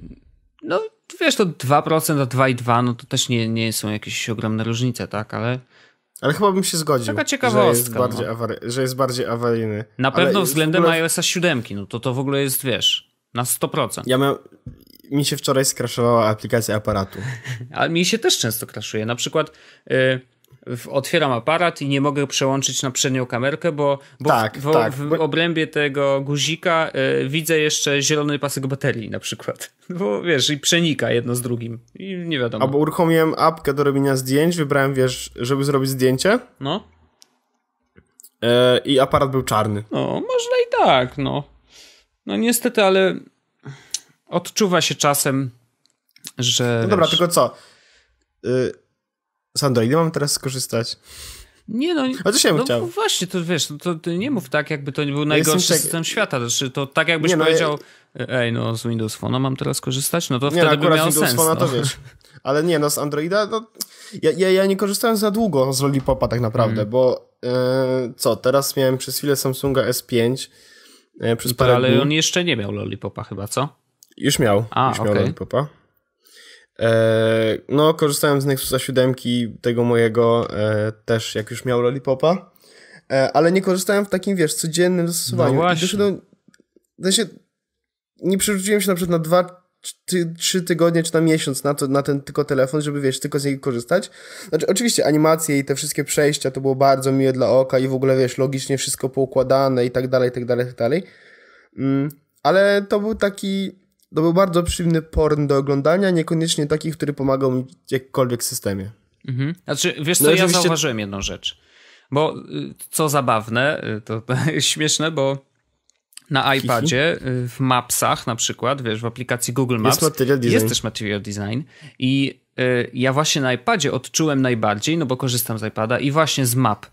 no, wiesz, to 2%, a 2,2 no to też nie, nie są jakieś ogromne różnice, tak? Ale. Ale chyba bym się zgodził. Taka ciekawostka. Że jest bardziej, no. awary, że jest bardziej awaryjny. Na pewno względem ogóle... iOS-a 7, no to to w ogóle jest, wiesz, na 100%. Ja miałem, mi się wczoraj skraszowała aplikacja aparatu. [laughs] Ale mi się też często kraszuje. Na przykład y, otwieram aparat i nie mogę przełączyć na przednią kamerkę, bo, bo tak, w, tak, w, obrębie tego guzika y, widzę jeszcze zielony pasek baterii na przykład. [laughs] Bo wiesz, i przenika jedno z drugim. I nie wiadomo. Albo uruchomiłem apkę do robienia zdjęć, wybrałem, wiesz, żeby zrobić zdjęcie. No. Y, I aparat był czarny. No, można i tak, no. No niestety, ale odczuwa się czasem, że... No dobra, wiesz... tylko co? Y... Sando, mam teraz skorzystać? Nie no, A co się no chciał? właśnie, to wiesz, no to, to nie mów tak, jakby to nie był ja najgorszy tak... system świata. Znaczy, to tak jakbyś nie, no, powiedział, ja... ej no, z Windows Phone mam teraz korzystać, no to nie, wtedy no, by miał Windows sens. no. to wiesz. Ale nie, no z Androida, no, ja, ja, ja nie korzystałem za długo z Lollipopa tak naprawdę, mm. bo e, co, teraz miałem przez chwilę Samsunga S5 yy, e, przez I parę Ale dni. on jeszcze nie miał Lollipopa chyba, co? Już miał. A, już okay. miał Lollipopa. E, no, korzystałem z Nexusa 7, tego mojego e, też, jak już miał Lollipopa. E, ale nie korzystałem w takim, wiesz, codziennym zastosowaniu. No właśnie. Doszedłem, w sensie, nie przerzuciłem się na przykład na dwa, ty, trzy tygodnie czy na miesiąc na, to, na ten tylko telefon, żeby wiesz, tylko z niego korzystać. Znaczy, oczywiście animacje i te wszystkie przejścia to było bardzo miłe dla oka i w ogóle wiesz, logicznie wszystko poukładane i tak dalej, i tak dalej, i tak dalej. Mm, ale to był taki to był bardzo przyjemny porn do oglądania, niekoniecznie taki, który pomagał mi w jakkolwiek systemie. Mhm. Znaczy, wiesz no co, no, ja oczywiście... zauważyłem jedną rzecz. Bo y, co zabawne, y, to, to [laughs] śmieszne, bo na iPadzie, y, w Mapsach na przykład, wiesz, w aplikacji Google Maps jest, material design. jest też material design i ja właśnie na iPadzie odczułem najbardziej, no bo korzystam z iPada i właśnie z map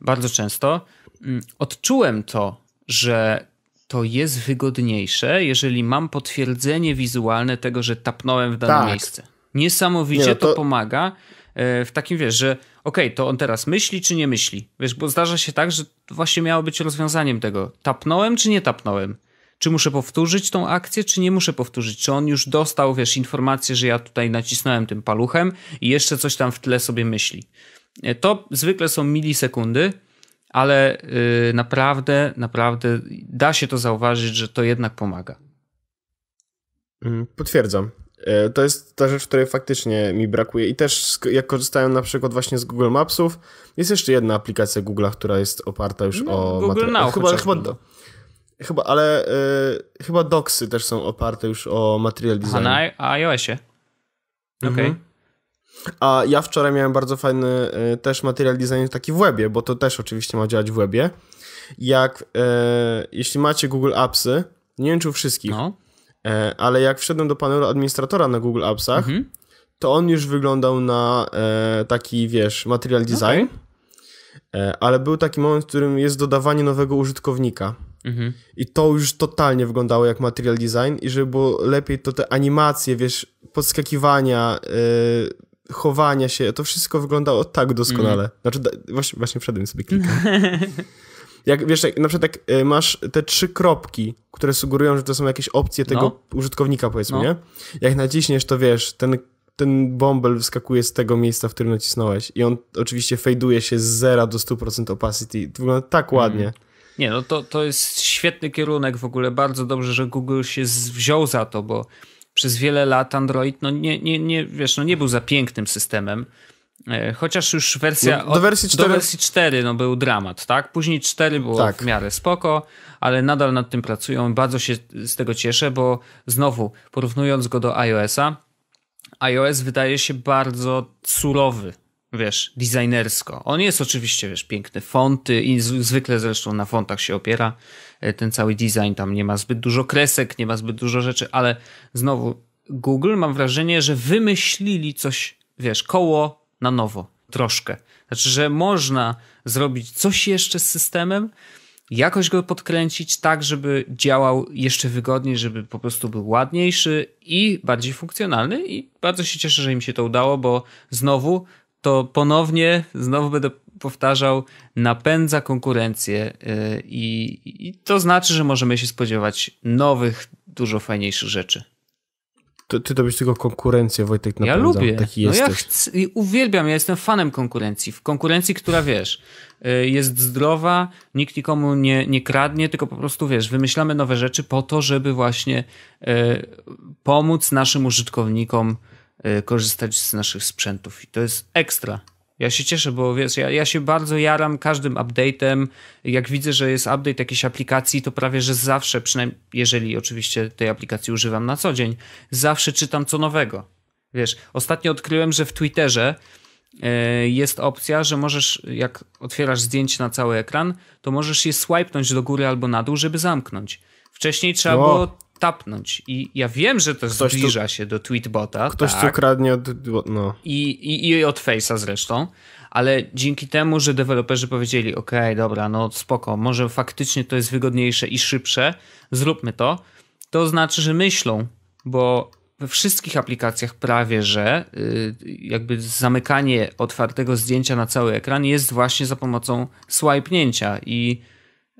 bardzo często mm, odczułem to, że to jest wygodniejsze, jeżeli mam potwierdzenie wizualne tego, że tapnąłem w dane tak. miejsce. Niesamowicie nie, no, to... to... pomaga e, w takim, wiesz, że okej, okay, to on teraz myśli czy nie myśli. Wiesz, bo zdarza się tak, że właśnie miało być rozwiązaniem tego. Tapnąłem czy nie tapnąłem? Czy muszę powtórzyć tą akcję, czy nie muszę powtórzyć? Czy on już dostał, wiesz, informację, że ja tutaj nacisnąłem tym paluchem i jeszcze coś tam w tle sobie myśli. E, to zwykle są milisekundy, ale y, naprawdę, naprawdę da się to zauważyć, że to jednak pomaga. Mm, potwierdzam. E, to jest ta rzecz, której faktycznie mi brakuje. I też jak korzystałem na przykład właśnie z Google Mapsów, jest jeszcze jedna aplikacja Google'a, która jest oparta już no, o... Google Now e, chyba, chyba, do, chyba, ale y, chyba Docsy też są oparte już o material design. A na iOSie? Mhm. Okej. Okay. Mhm. A ja wczoraj miałem bardzo fajny y, też materiał design taki w webie, bo to też oczywiście ma działać w webie. Jak e, jeśli macie Google Appsy, nie wiem czy u wszystkich, no. e, ale jak wszedłem do panelu administratora na Google Appsach, mhm. to on już wyglądał na e, taki, wiesz, material design. Okay. E, ale był taki moment, w którym jest dodawanie nowego użytkownika. Mhm. I to już totalnie wyglądało jak material design i żeby było lepiej, to te animacje, wiesz, podskakiwania, yy, chowania się, to wszystko wyglądało tak doskonale. Mm. Znaczy, da, właśnie, właśnie wszedłem sobie klikam. [laughs] Jak wiesz, jak, na przykład jak y, masz te trzy kropki, które sugerują, że to są jakieś opcje tego no. użytkownika, powiedzmy, no. nie? Jak naciśniesz, to wiesz, ten, ten bąbel wskakuje z tego miejsca, w którym nacisnąłeś. I on oczywiście fejduje się z 0 do 100% opacity. To wygląda tak mhm. ładnie. Mm. Nie, no to, to jest świetny kierunek w ogóle. Bardzo dobrze, że Google się wziął za to, bo przez wiele lat Android no nie, nie, nie, wiesz, no nie był za pięknym systemem. E, chociaż już wersja. No, do, wersji 4... do wersji 4 no, był dramat, tak? Później 4 było tak. w miarę spoko, ale nadal nad tym pracują. Bardzo się z tego cieszę, bo znowu porównując go do iOS-a, iOS wydaje się bardzo surowy, wiesz, designersko. On jest oczywiście, wiesz, piękny fonty i zwykle zresztą na fontach się opiera E, ten cały design, tam nie ma zbyt dużo kresek, nie ma zbyt dużo rzeczy, ale znowu Google mam wrażenie, że wymyślili coś, wiesz, koło na nowo, troszkę. Znaczy, że można zrobić coś jeszcze z systemem, jakoś go podkręcić tak, żeby działał jeszcze wygodniej, żeby po prostu był ładniejszy i bardziej funkcjonalny. I bardzo się cieszę, że im się to udało, bo znowu to ponownie, znowu będę powtarzał, napędza konkurencję y, i, i to znaczy, że możemy się spodziewać nowych, dużo fajniejszych rzeczy. To, ty to byś tylko konkurencję, Wojtek, napędza. Ja lubię. Taki no ja chcę, uwielbiam, ja jestem fanem konkurencji. W konkurencji, która, wiesz, y, jest zdrowa, nikt nikomu nie, nie kradnie, tylko po prostu, wiesz, wymyślamy nowe rzeczy po to, żeby właśnie y, pomóc naszym użytkownikom korzystać z naszych sprzętów. I to jest ekstra. Ja się cieszę, bo wiesz, ja, ja się bardzo jaram każdym update'em. Jak widzę, że jest update jakiejś aplikacji, to prawie, że zawsze, przynajmniej jeżeli oczywiście tej aplikacji używam na co dzień, zawsze czytam co nowego. Wiesz, ostatnio odkryłem, że w Twitterze e, jest opcja, że możesz, jak otwierasz zdjęcie na cały ekran, to możesz je swipenąć do góry albo na dół, żeby zamknąć. Wcześniej trzeba o. było tapnąć. I ja wiem, że to ktoś zbliża tu, się do tweetbota. Ktoś tak. kradnie od. No. I, i, I od Face'a zresztą. Ale dzięki temu, że deweloperzy powiedzieli: OK, dobra, no spoko, może faktycznie to jest wygodniejsze i szybsze, zróbmy to. To znaczy, że myślą, bo we wszystkich aplikacjach prawie że y, jakby zamykanie otwartego zdjęcia na cały ekran jest właśnie za pomocą swipnięcia i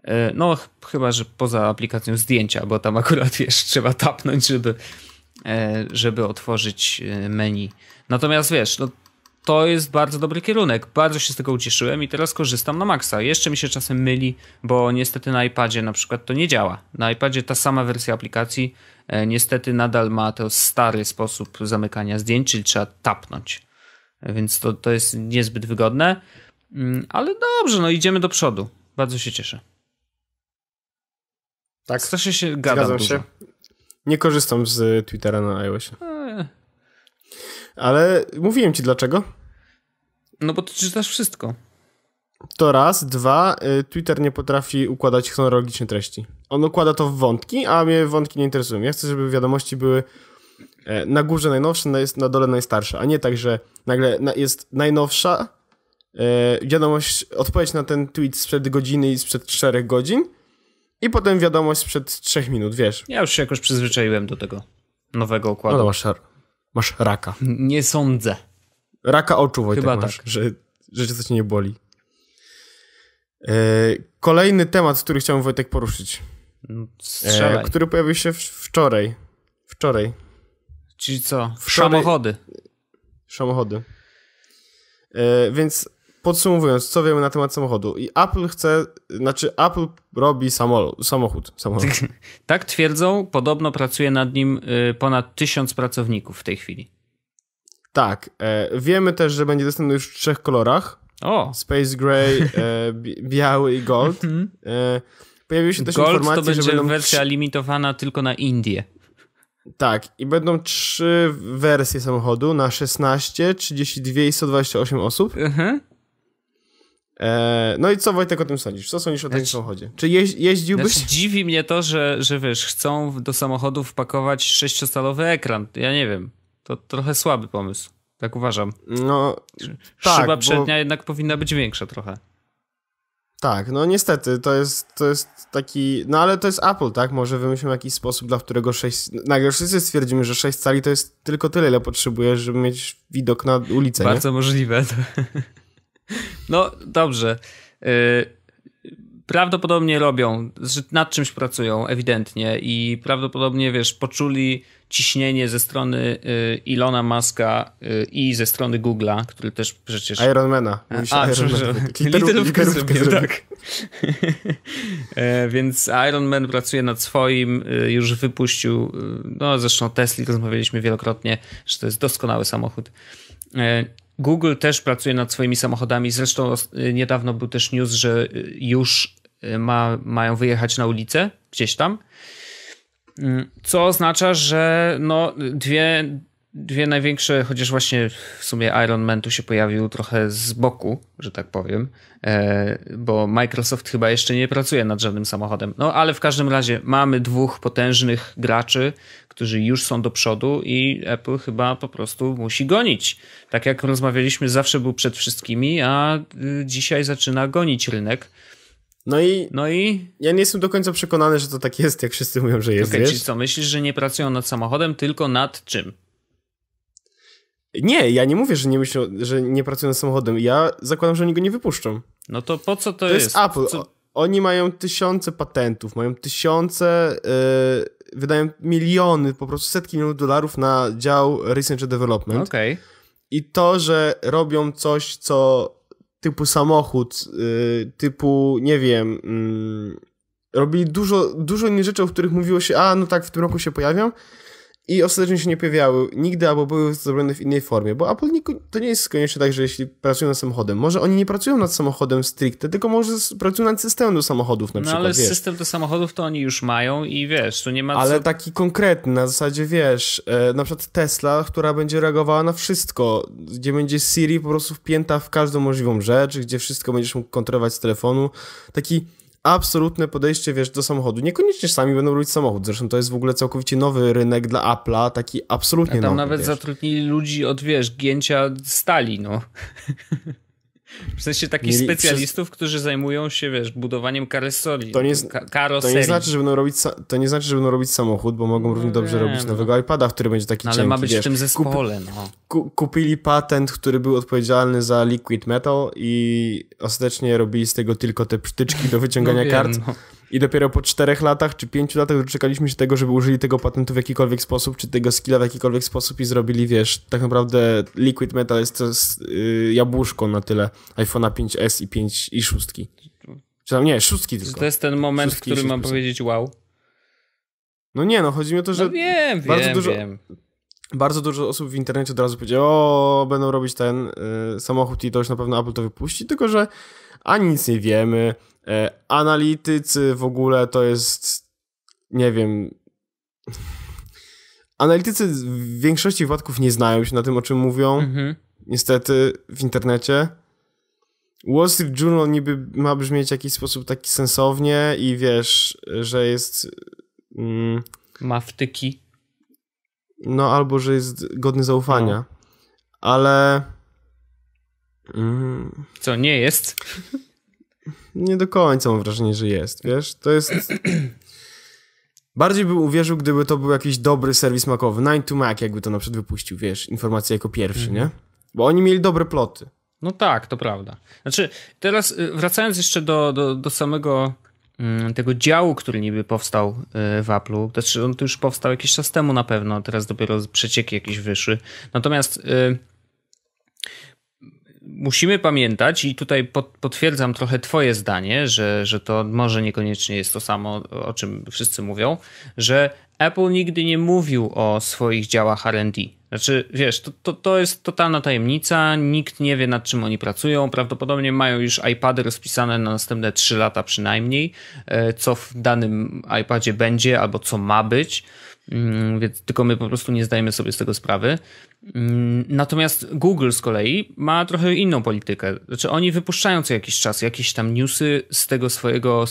E, no, chyba, że poza aplikacją zdjęcia, bo tam [laughs] akurat wiesz, trzeba tapnąć, żeby, e, żeby otworzyć e, menu. Natomiast wiesz, no, to jest bardzo dobry kierunek. Bardzo się z tego ucieszyłem i teraz korzystam na maksa. Jeszcze mi się czasem myli, bo niestety na iPadzie na przykład to nie działa. Na iPadzie ta sama wersja aplikacji niestety nadal ma ten stary sposób zamykania zdjęć, czyli trzeba tapnąć. Więc to, to jest niezbyt wygodne, mm, ale dobrze, no idziemy do przodu. Bardzo się cieszę. Tak. Strasznie się gadam Zgadzam się. Nie korzystam z y, Twittera na iOSie. Eee. Ale mówiłem ci dlaczego. No bo ty czytasz wszystko. To raz, dwa, y, Twitter nie potrafi układać chronologicznie treści. On układa to w wątki, a mnie wątki nie interesują. Ja chcę, żeby wiadomości były e, na górze najnowsze, na dole najstarsze, a nie tak, że nagle jest najnowsza e, wiadomość, odpowiedź na ten tweet sprzed godziny i sprzed czterech godzin, i potem wiadomość sprzed trzech minut, wiesz. Ja już się jakoś przyzwyczaiłem do tego nowego układu. No, masz, masz raka. Nie sądzę. Raka oczu, Wojtek, Chyba masz, tak. że, że cię coś nie boli. E, kolejny temat, który chciałem Wojtek poruszyć. No, e, strzelaj. Który pojawił się wczoraj. Wczoraj. Czyli co? Wczoraj... Samochody. Samochody. E, więc Podsumowując, co wiemy na temat samochodu? I Apple chce, znaczy Apple robi samolot, samochód. samochód. [laughs] tak twierdzą, podobno pracuje nad nim y, ponad tysiąc pracowników w tej chwili. Tak. E, wiemy też, że będzie dostępny już w trzech kolorach. O. Space Gray, e, [laughs] biały i gold. Mhm. E, pojawiły się też gold informacje, to będzie że będą wersja limitowana tylko na Indie. Tak, i będą trzy wersje samochodu na 16, 32 i 128 osób. Mhm. E, no i co Wojtek o tym sądzisz? Co sądzisz o tym znaczy, samochodzie? Czy jeź, jeździłbyś? Znaczy, dziwi mnie to, że, że wiesz, chcą do samochodów wpakować sześciostalowy ekran. Ja nie wiem. To trochę słaby pomysł. Tak uważam. No, tak, Szyba przednia bo... jednak powinna być większa trochę. Tak, no niestety, to jest, to jest taki, no ale to jest Apple, tak? Może wymyślimy jakiś sposób, dla którego 6, nagle wszyscy stwierdzimy, że 6 cali to jest tylko tyle, ile potrzebujesz, żeby mieć widok na ulicę, Bardzo nie? możliwe. [laughs] No dobrze. Y, prawdopodobnie robią, nad czymś pracują ewidentnie i prawdopodobnie, wiesz, poczuli ciśnienie ze strony y, Ilona Maska y, i ze strony Google'a, który też przecież... Ironmana. Mówisz A, Ironmana. [laughs] Literówkę zrobił, tak. [laughs] E, więc Ironman pracuje nad swoim, już wypuścił, no zresztą Tesla rozmawialiśmy wielokrotnie, że to jest doskonały samochód. E, Google też pracuje nad swoimi samochodami. Zresztą e, niedawno był też news, że e, już e, ma, mają wyjechać na ulicę gdzieś tam. Mm, co oznacza, że no, dwie, dwie największe, chociaż właśnie w sumie Iron Man tu się pojawił trochę z boku, że tak powiem, bo Microsoft chyba jeszcze nie pracuje nad żadnym samochodem. No ale w każdym razie mamy dwóch potężnych graczy, którzy już są do przodu i Apple chyba po prostu musi gonić. Tak jak rozmawialiśmy, zawsze był przed wszystkimi, a y, dzisiaj zaczyna gonić rynek. No i, no i ja nie jestem do końca przekonany, że to tak jest, jak wszyscy mówią, że jest. Okay, wiesz? Czyli co, myślisz, że nie pracują nad samochodem, tylko nad czym? Nie, ja nie mówię, że nie, myślą, że nie pracują nad samochodem. Ja zakładam, że oni go nie wypuszczą. No to po co to, to jest? jest Apple. Co? Oni mają tysiące patentów, mają tysiące... Yy wydają miliony, po prostu setki milionów dolarów na dział Research and Development. Okay. I to, że robią coś, co typu samochód, y, typu, nie wiem, mm, robili dużo, dużo innych rzeczy, o których mówiło się, a no tak, w tym roku się pojawią, i ostatecznie się nie pojawiały nigdy albo były zrobione w innej formie, bo Apple nie, to nie jest koniecznie tak, że jeśli pracują nad samochodem, może oni nie pracują nad samochodem stricte, tylko może pracują nad systemem do samochodów na no przykład. No ale wiesz. system do samochodów to oni już mają i wiesz, tu nie ma... Ale co... taki konkretny, na zasadzie wiesz, e, na przykład Tesla, która będzie reagowała na wszystko, gdzie będzie Siri po prostu wpięta w każdą możliwą rzecz, gdzie wszystko będziesz mógł kontrolować z telefonu, taki absolutne podejście, wiesz, do samochodu. Niekoniecznie sami będą robić samochód, zresztą to jest w ogóle całkowicie nowy rynek dla Apple'a, taki absolutnie nowy. A tam nowy, nawet wiesz. zatrudnili ludzi od, wiesz, gięcia stali, no. [laughs] W sensie takich Mieli specjalistów, przez... którzy zajmują się, wiesz, budowaniem karosoli. To nie, to nie znaczy, że będą robić to nie znaczy, że będą robić samochód, bo mogą równie no dobrze nie, robić no. nowego iPada, który będzie taki no, cienki, Ale ma być wiesz. w tym zespole, no. kupili patent, który był odpowiedzialny za liquid metal i ostatecznie robili z tego tylko te psztyczki do wyciągania no wiem, kart. No. I dopiero po czterech latach czy pięciu latach doczekaliśmy się tego, żeby użyli tego patentu w jakikolwiek sposób, czy tego skilla w jakikolwiek sposób i zrobili, wiesz, tak naprawdę Liquid Metal jest to y, jabłuszko na tyle iPhone'a 5S i 5 i 6. Czy tam nie, 6 tylko. To jest ten moment, szóstki, w którym mam powiedzieć wow. No nie, no chodzi mi o to, że no wiem, bardzo wiem, dużo... Wiem bardzo dużo osób w internecie od razu powiedziało, o, będą robić ten y, samochód i to już na pewno Apple to wypuści, tylko że ani nic nie wiemy, E, analitycy w ogóle to jest, nie wiem. [laughs] Analitycy w większości wypadków nie znają się na tym, o czym mówią. Mhm. Niestety w internecie. Wall Street Journal niby ma brzmieć w jakiś sposób taki sensownie i wiesz, że jest. Mm, ma wtyki. No, albo że jest godny zaufania. No. Ale. Mm, Co nie jest? [laughs] nie do końca mam wrażenie, że jest, wiesz? To jest... [clears throat] Bardziej bym uwierzył, gdyby to był jakiś dobry serwis makowy. Nine to Mac jakby to na przykład wypuścił, wiesz, informację jako pierwszy, nie? Mhm. Bo oni mieli dobre ploty. No tak, to prawda. Znaczy, teraz y, wracając jeszcze do, do, do samego mm, tego działu, który niby powstał y, w Apple'u, znaczy on już powstał jakiś czas temu na pewno, teraz dopiero przecieki jakieś wyszły. Natomiast... Y musimy pamiętać, i tutaj potwierdzam trochę Twoje zdanie, że, że to może niekoniecznie jest to samo, o czym wszyscy mówią, że Apple nigdy nie mówił o swoich działach RD. Znaczy, wiesz, to, to, to jest totalna tajemnica, nikt nie wie nad czym oni pracują. Prawdopodobnie mają już iPady rozpisane na następne 3 lata przynajmniej, e, co w danym iPadzie będzie albo co ma być. Mm, więc tylko my po prostu nie zdajemy sobie z tego sprawy. Mm, natomiast Google z kolei ma trochę inną politykę. Znaczy oni wypuszczają co jakiś czas jakieś tam newsy z tego swojego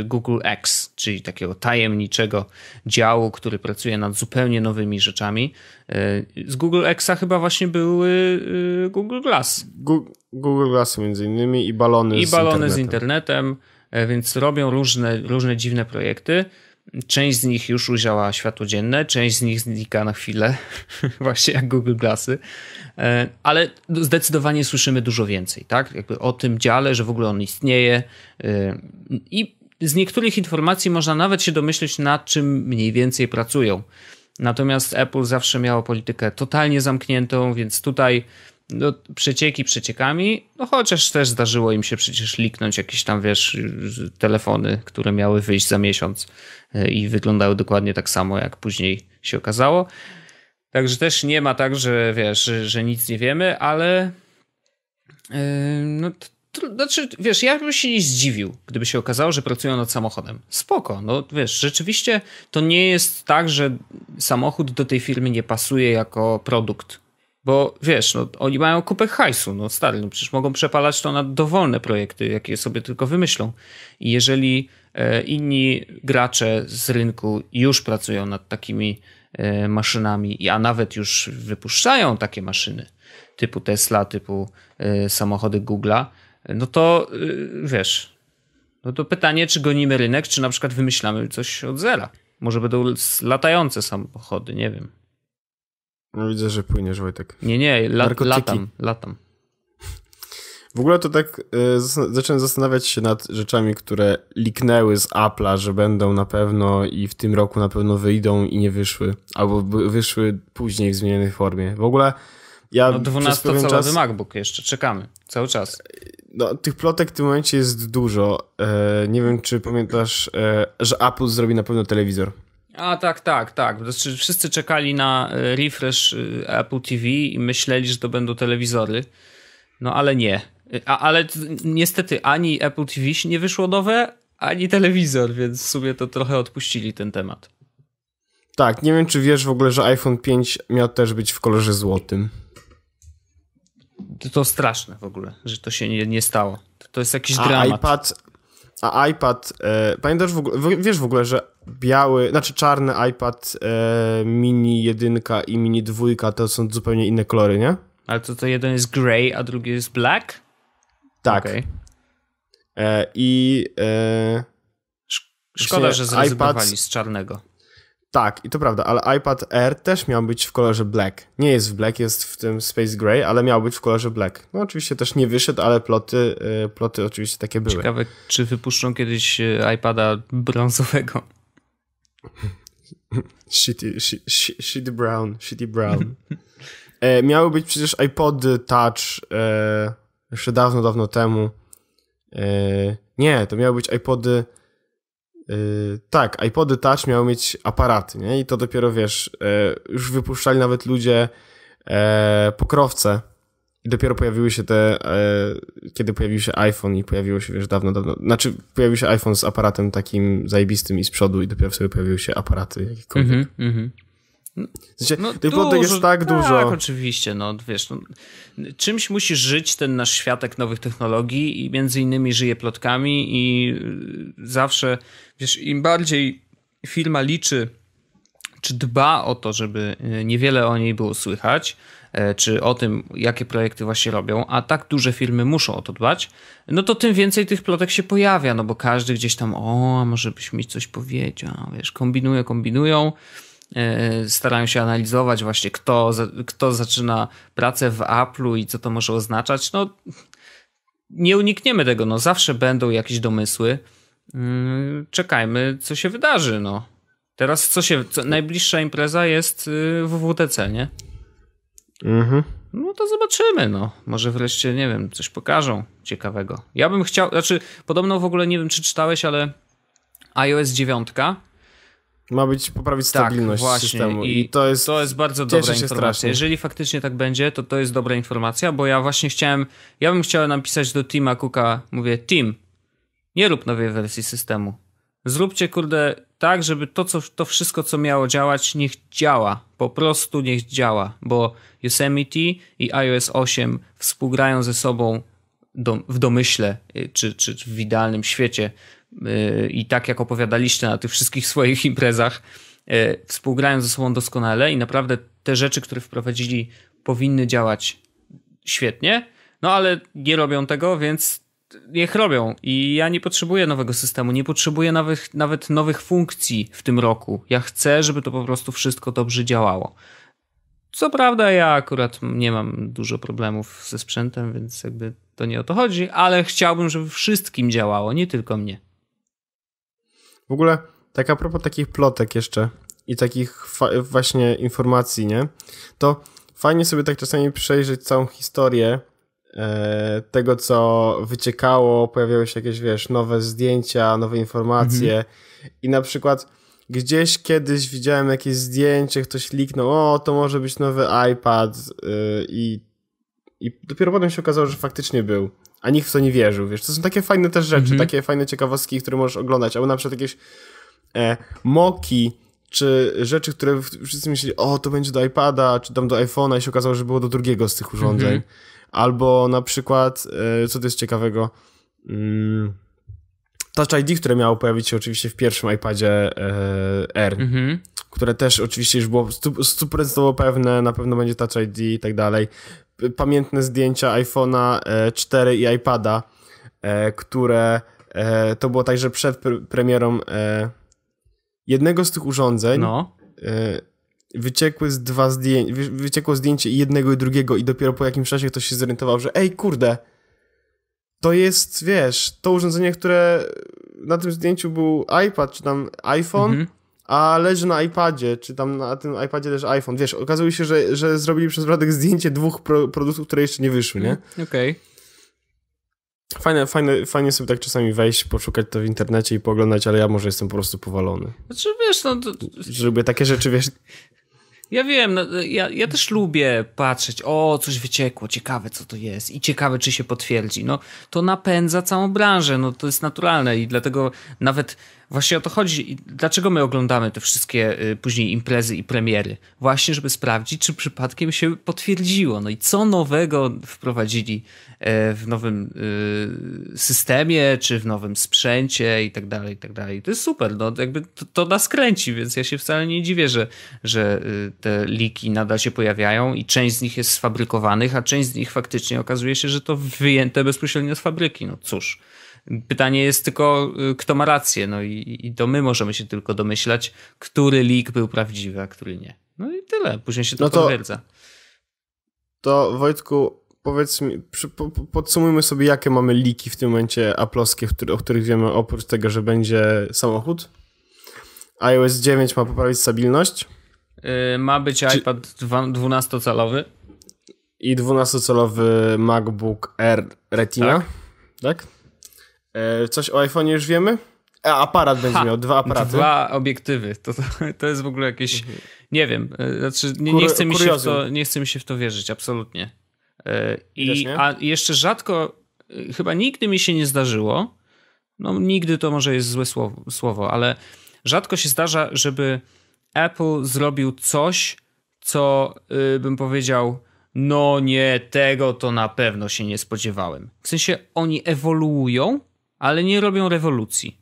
y, Google X, czyli takiego tajemniczego działu, który pracuje nad zupełnie nowymi rzeczami. Y, z Google Xa chyba właśnie były y, Google Glass. Google Glass między innymi i balony, I balony z internetem. Z internetem e, więc robią różne, różne dziwne projekty. Część z nich już ujrzała światło dzienne, część z nich znika na chwilę, [laughs] właśnie jak Google Glassy, e, ale zdecydowanie słyszymy dużo więcej, tak? Jakby o tym dziale, że w ogóle on istnieje e, i z niektórych informacji można nawet się domyśleć, nad czym mniej więcej pracują. Natomiast Apple zawsze miało politykę totalnie zamkniętą, więc tutaj no, przecieki przeciekami, no chociaż też zdarzyło im się przecież liknąć jakieś tam, wiesz, telefony, które miały wyjść za miesiąc e, i wyglądały dokładnie tak samo, jak później się okazało. Także też nie ma tak, że wiesz, że, że nic nie wiemy, ale yy, no to, znaczy, wiesz, ja bym się nie zdziwił, gdyby się okazało, że pracują nad samochodem. Spoko, no wiesz, rzeczywiście to nie jest tak, że samochód do tej firmy nie pasuje jako produkt bo wiesz, no, oni mają kupę hajsu, no stary, no przecież mogą przepalać to na dowolne projekty, jakie sobie tylko wymyślą. I jeżeli e, inni gracze z rynku już pracują nad takimi e, maszynami, a nawet już wypuszczają takie maszyny typu Tesla, typu e, samochody Google'a, no to e, wiesz, no to pytanie, czy gonimy rynek, czy na przykład wymyślamy coś od zera. Może będą latające samochody, nie wiem. No widzę, że płyniesz, Wojtek. Nie, nie, la, Narkotyki. latam, latam. W ogóle to tak y, zacząłem zastanawiać się nad rzeczami, które liknęły z Apple'a, że będą na pewno i w tym roku na pewno wyjdą i nie wyszły. Albo wyszły później w zmienionej formie. W ogóle ja... No 12-calowy czas... MacBook jeszcze, czekamy. Cały czas. No, tych plotek w tym momencie jest dużo. E, nie wiem, czy pamiętasz, e, że Apple zrobi na pewno telewizor. A tak, tak, tak. Znaczy, wszyscy czekali na e, refresh e, Apple TV i myśleli, że to będą telewizory. No ale nie. E, a, ale niestety ani Apple TV się nie wyszło nowe, ani telewizor, więc w sumie to trochę odpuścili ten temat. Tak, nie wiem czy wiesz w ogóle, że iPhone 5 miał też być w kolorze złotym. To, straszne w ogóle, że to się nie, nie stało. To, to jest jakiś A dramat. iPad, a iPad, e, pamiętasz w ogóle, wiesz w ogóle, że biały, znaczy czarny iPad e, mini jedynka i mini 2 to są zupełnie inne kolory, nie? Ale to, to jeden jest grey, a drugi jest black? Tak. Okay. E, I... E, Szkoda, że zrezygnowali iPad... z czarnego. Tak, i to prawda, ale iPad Air też miał być w kolorze black. Nie jest w black, jest w tym Space Gray, ale miał być w kolorze black. No oczywiście też nie wyszedł, ale ploty, y, ploty oczywiście takie były. Ciekawe, czy wypuszczą kiedyś y, iPada brązowego. [laughs] shitty, sh sh shitty brown, shitty brown. [laughs] e, miały być przecież iPod Touch e, jeszcze dawno, dawno temu. E, nie, to miały być iPody Y, tak, iPody Touch miały mieć aparaty, nie? I to dopiero, wiesz, y, już wypuszczali nawet ludzie y, pokrowce i dopiero pojawiły się te, kiedy pojawił się iPhone i pojawiło się, wiesz, dawno, dawno, znaczy pojawił się iPhone z aparatem takim zajebistym i z przodu i dopiero sobie pojawiły się aparaty mhm, jakiekolwiek. Mm -hmm, mm -hmm. W sensie, no, jest tak, tak dużo. Tak, oczywiście, no wiesz, no, czymś musi żyć ten nasz światek nowych technologii i między innymi żyje plotkami i y, zawsze, wiesz, im bardziej firma liczy czy dba o to, żeby y, niewiele o niej było słychać, e, czy o tym, jakie projekty właśnie robią, a tak duże firmy muszą o to dbać, no to tym więcej tych plotek się pojawia, no bo każdy gdzieś tam, o, może byś mi coś powiedział, wiesz, kombinują, kombinują, E, starają się analizować właśnie kto, kto zaczyna pracę w Apple'u i co to może oznaczać. No, nie unikniemy tego, no zawsze będą jakieś domysły. Mm, czekajmy, co się wydarzy, no. Teraz co się, co, najbliższa impreza jest y, w WTC, nie? Mhm. No to zobaczymy, no. Może wreszcie, nie wiem, coś pokażą ciekawego. Ja bym chciał, znaczy, podobno w ogóle nie wiem, czy czytałeś, ale iOS 9 ma być poprawić tak, stabilność systemu. I, I, to jest, to jest bardzo dobra informacja. Strasznie. Jeżeli faktycznie tak będzie, to to jest dobra informacja, bo ja właśnie chciałem, ja bym chciał napisać do Tima Cooka, mówię, Tim, nie rób nowej wersji systemu. Zróbcie, kurde, tak, żeby to, co, to wszystko, co miało działać, niech działa. Po prostu niech działa, bo Yosemite i iOS 8 współgrają ze sobą w domyśle, czy, czy, czy w idealnym świecie Y, i tak jak opowiadaliście na tych wszystkich [laughs] swoich imprezach, y, współgrają ze sobą doskonale i naprawdę te rzeczy, które wprowadzili, powinny działać świetnie, no ale nie robią tego, więc niech robią. I ja nie potrzebuję nowego systemu, nie potrzebuję nawet, nawet nowych funkcji w tym roku. Ja chcę, żeby to po prostu wszystko dobrze działało. Co prawda, ja akurat nie mam dużo problemów ze sprzętem, więc jakby to nie o to chodzi, ale chciałbym, żeby wszystkim działało, nie tylko mnie. W ogóle tak a propos takich plotek jeszcze i takich właśnie informacji, nie? To fajnie sobie tak czasami przejrzeć całą historię e, tego, co wyciekało, pojawiały się jakieś, wiesz, nowe zdjęcia, nowe informacje mhm. i na przykład gdzieś kiedyś widziałem jakieś zdjęcie, ktoś liknął, o, to może być nowy iPad e, i, i dopiero potem się okazało, że faktycznie był a nikt w to nie wierzył, wiesz, to są takie fajne też rzeczy, mhm. takie fajne ciekawostki, które możesz oglądać, albo na przykład jakieś e, moki, czy rzeczy, które wszyscy myśleli, o, to będzie do iPada, czy tam do iPhone'a i się okazało, że było do drugiego z tych urządzeń. Mhm. Albo na przykład, e, co to jest ciekawego, mm, Touch ID, które miało pojawić się oczywiście w pierwszym iPadzie e, R, mhm. które też oczywiście już było stuprocentowo pewne, na pewno będzie Touch ID i tak dalej pamiętne zdjęcia iPhone'a 4 e, i iPada, e, które e, to było także przed pre premierą jednego z tych urządzeń. No. Wyciekły z dwa zdjęcia, wyciekło zdjęcie jednego i drugiego i dopiero po jakimś czasie ktoś się zorientował, że ej, kurde, to jest, wiesz, to urządzenie, które na tym zdjęciu był iPad czy tam iPhone, mhm a leży na iPadzie, czy tam na tym iPadzie leży iPhone. Wiesz, okazuje się, że, że zrobili przez Radek zdjęcie dwóch pro, produktów, które jeszcze nie wyszły, nie? Mhm, okej. Okay. Fajne, fajne, fajnie sobie tak czasami wejść, poszukać to w internecie i poglądać, ale ja może jestem po prostu powalony. Znaczy, wiesz, no to... Lubię takie rzeczy, wiesz... Ja wiem, no, ja, ja też lubię patrzeć, o, coś wyciekło, ciekawe co to jest i ciekawe czy się potwierdzi. No, to napędza całą branżę, no to jest naturalne i dlatego nawet Właśnie o to chodzi. I dlaczego my oglądamy te wszystkie y, później imprezy i premiery? Właśnie, żeby sprawdzić, czy przypadkiem się potwierdziło. No i co nowego wprowadzili e, w nowym y, systemie, czy w nowym sprzęcie i tak dalej, i tak dalej. To jest super. No jakby to, to nas kręci, więc ja się wcale nie dziwię, że, że y, te liki nadal się pojawiają i część z nich jest sfabrykowanych, a część z nich faktycznie okazuje się, że to wyjęte bezpośrednio z fabryki. No cóż. Pytanie jest tylko, y, kto ma rację. No i, i to my możemy się tylko domyślać, który leak był prawdziwy, a który nie. No i tyle. Później się to no to, potwierdza. To Wojtku, powiedz mi, przy, po, podsumujmy sobie, jakie mamy liki w tym momencie aploskie, o których wiemy, oprócz tego, że będzie samochód. iOS 9 ma poprawić stabilność. Yy, ma być Czy... iPad 12-calowy. I 12-calowy MacBook Air Retina. Tak? tak? E, coś o iPhone już wiemy? A, e, aparat będzie ha, miał, dwa aparaty. Dwa obiektywy. To, to, to jest w ogóle jakieś. Mhm. Nie wiem. E, znaczy, nie, nie, chce mi się w to, nie chce mi się w to wierzyć, absolutnie. I a jeszcze rzadko, chyba nigdy mi się nie zdarzyło. No, nigdy to może jest złe słowo, słowo ale rzadko się zdarza, żeby Apple zrobił coś, co bym powiedział. No nie, tego to na pewno się nie spodziewałem. W sensie oni ewoluują ale nie robią rewolucji.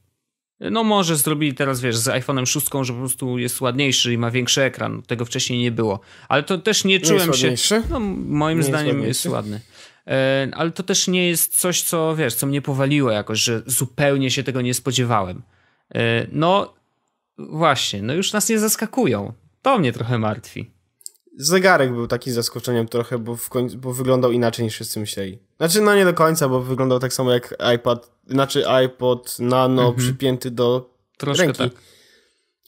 No może zrobili teraz, wiesz, z iPhone'em 6, że po prostu jest ładniejszy i ma większy ekran. Tego wcześniej nie było. Ale to też nie czułem nie się... No, moim nie zdaniem jest, jest ładny. E, ale to też nie jest coś, co, wiesz, co mnie powaliło jakoś, że zupełnie się tego nie spodziewałem. E, no właśnie, no już nas nie zaskakują. To mnie trochę martwi zegarek był taki zaskoczeniem trochę, bo, końcu, bo, wyglądał inaczej niż wszyscy myśleli. Znaczy, no nie do końca, bo wyglądał tak samo jak iPad, znaczy iPod Nano mhm. przypięty do Troszkę ręki. Tak.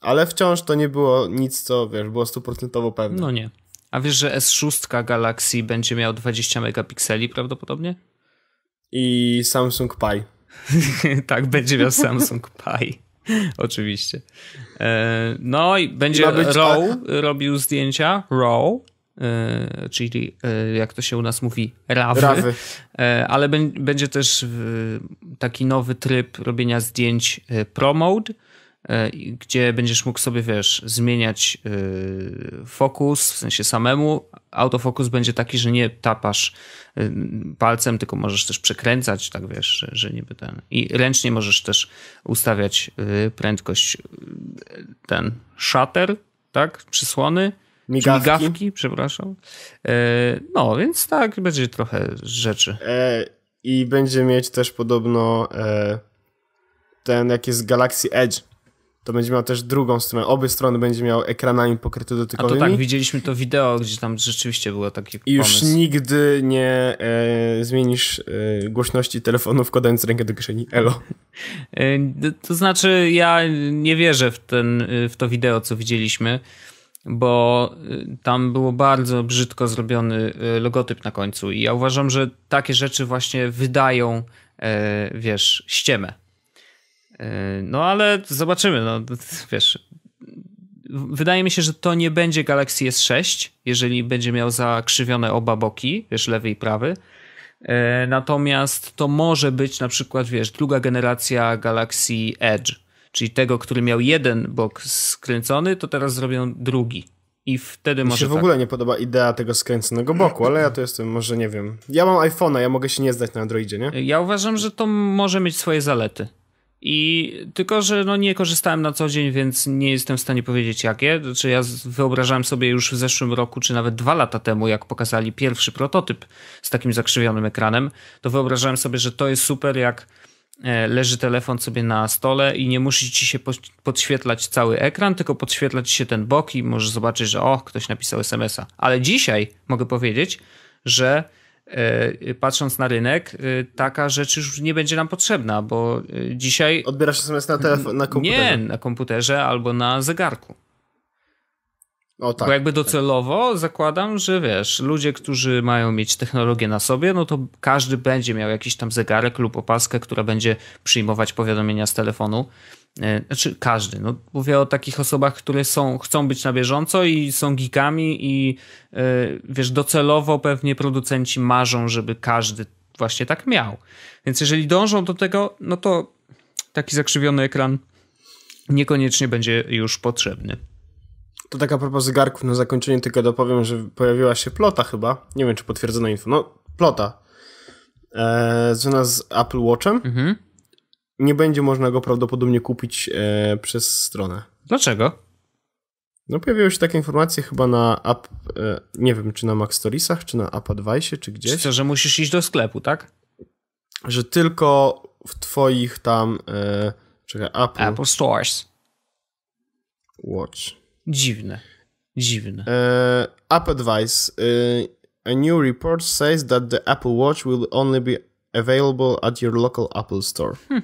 Ale wciąż to nie było nic, co wiesz, było stuprocentowo pewne. No nie. A wiesz, że S6 Galaxy będzie miał 20 megapikseli prawdopodobnie? I Samsung Pi. [laughs] tak, będzie miał Samsung Pi. [laughs] Oczywiście. E, no i będzie Row tak. robił zdjęcia. Row. Yy, czyli yy, jak to się u nas mówi, rawy. rawy. Yy, ale b- będzie też taki nowy tryb robienia zdjęć promote, E, gdzie będziesz mógł sobie, wiesz, zmieniać e, fokus, w sensie samemu. Autofokus będzie taki, że nie tapasz e, palcem, tylko możesz też przekręcać, tak wiesz, że, że niby ten. I ręcznie możesz też ustawiać prędkość ten shutter, tak, przysłony. Migawki. migawki, przepraszam. No, więc tak, będzie trochę rzeczy. I będzie mieć też podobno ten, jak jest Galaxy Edge, to będzie miał też drugą stronę. Obie strony będzie miał ekranami pokryte dotykowymi. A to tak, widzieliśmy to wideo, gdzie tam rzeczywiście było taki I pomysł. już nigdy nie e, zmienisz e, głośności telefonu wkładając rękę do kieszeni. Elo. [laughs] E, to znaczy ja nie wierzę w, ten, e, w to wideo, co widzieliśmy, bo e, tam było bardzo brzydko zrobiony logotyp na końcu i ja uważam, że takie rzeczy właśnie wydają, wiesz, ściemę. E, no ale zobaczymy, no wiesz. Wydaje mi się, że to nie będzie Galaxy S6, jeżeli będzie miał zakrzywione oba boki, wiesz, lewy i prawy. E, natomiast to może być na przykład, wiesz, druga generacja Galaxy Edge, czyli tego, który miał jeden bok skręcony, to teraz zrobią drugi. I wtedy Mi może. Mi się w tak. ogóle nie podoba idea tego skręconego boku, ale ja to jestem, może nie wiem. Ja mam iPhone'a, ja mogę się nie zdać na Androidzie, nie? Ja uważam, że to może mieć swoje zalety. I tylko, że no nie korzystałem na co dzień, więc nie jestem w stanie powiedzieć jakie. Znaczy ja wyobrażałem sobie już w zeszłym roku, czy nawet dwa lata temu, jak pokazali pierwszy prototyp z takim zakrzywionym ekranem, to wyobrażałem sobie, że to jest super, jak e, leży telefon sobie na stole i nie musi ci się podświetlać cały ekran, tylko podświetla ci się ten bok i możesz zobaczyć, że o, ktoś napisał SMS-a. Ale dzisiaj mogę powiedzieć, że E, patrząc na rynek, e, taka rzecz już nie będzie nam potrzebna, bo e, dzisiaj... Odbierasz SMS na, telefon, na komputerze? Nie, na komputerze albo na zegarku. O, tak, bo jakby tak. docelowo tak. zakładam, że wiesz, ludzie, którzy mają mieć technologię na sobie, no to każdy będzie miał jakiś tam zegarek lub opaskę, która będzie przyjmować powiadomienia z telefonu. E, znaczy każdy, no mówię o takich osobach, które są, chcą być na bieżąco i są geekami i e, wiesz, docelowo pewnie producenci marzą, żeby każdy właśnie tak miał. Więc jeżeli dążą do tego, no to taki zakrzywiony ekran niekoniecznie będzie już potrzebny. To taka propos zegarków, na zakończenie tylko dopowiem, że pojawiła się plota chyba, nie wiem czy potwierdzona info, no plota, e, związana z Apple Watchem, mhm nie będzie można go prawdopodobnie kupić e, przez stronę. Dlaczego? No pojawiły się takie informacje chyba na app, e, nie wiem, czy na Mac Storiesach, czy na App Advice, czy gdzieś. Czy to, że musisz iść do sklepu, tak? Że tylko w twoich tam, e, czekaj, Apple... Apple Stores. Watch. Dziwne. Dziwne. E, app Advice. E, a new report says that the Apple Watch will only be available at your local Apple Store. Hmm.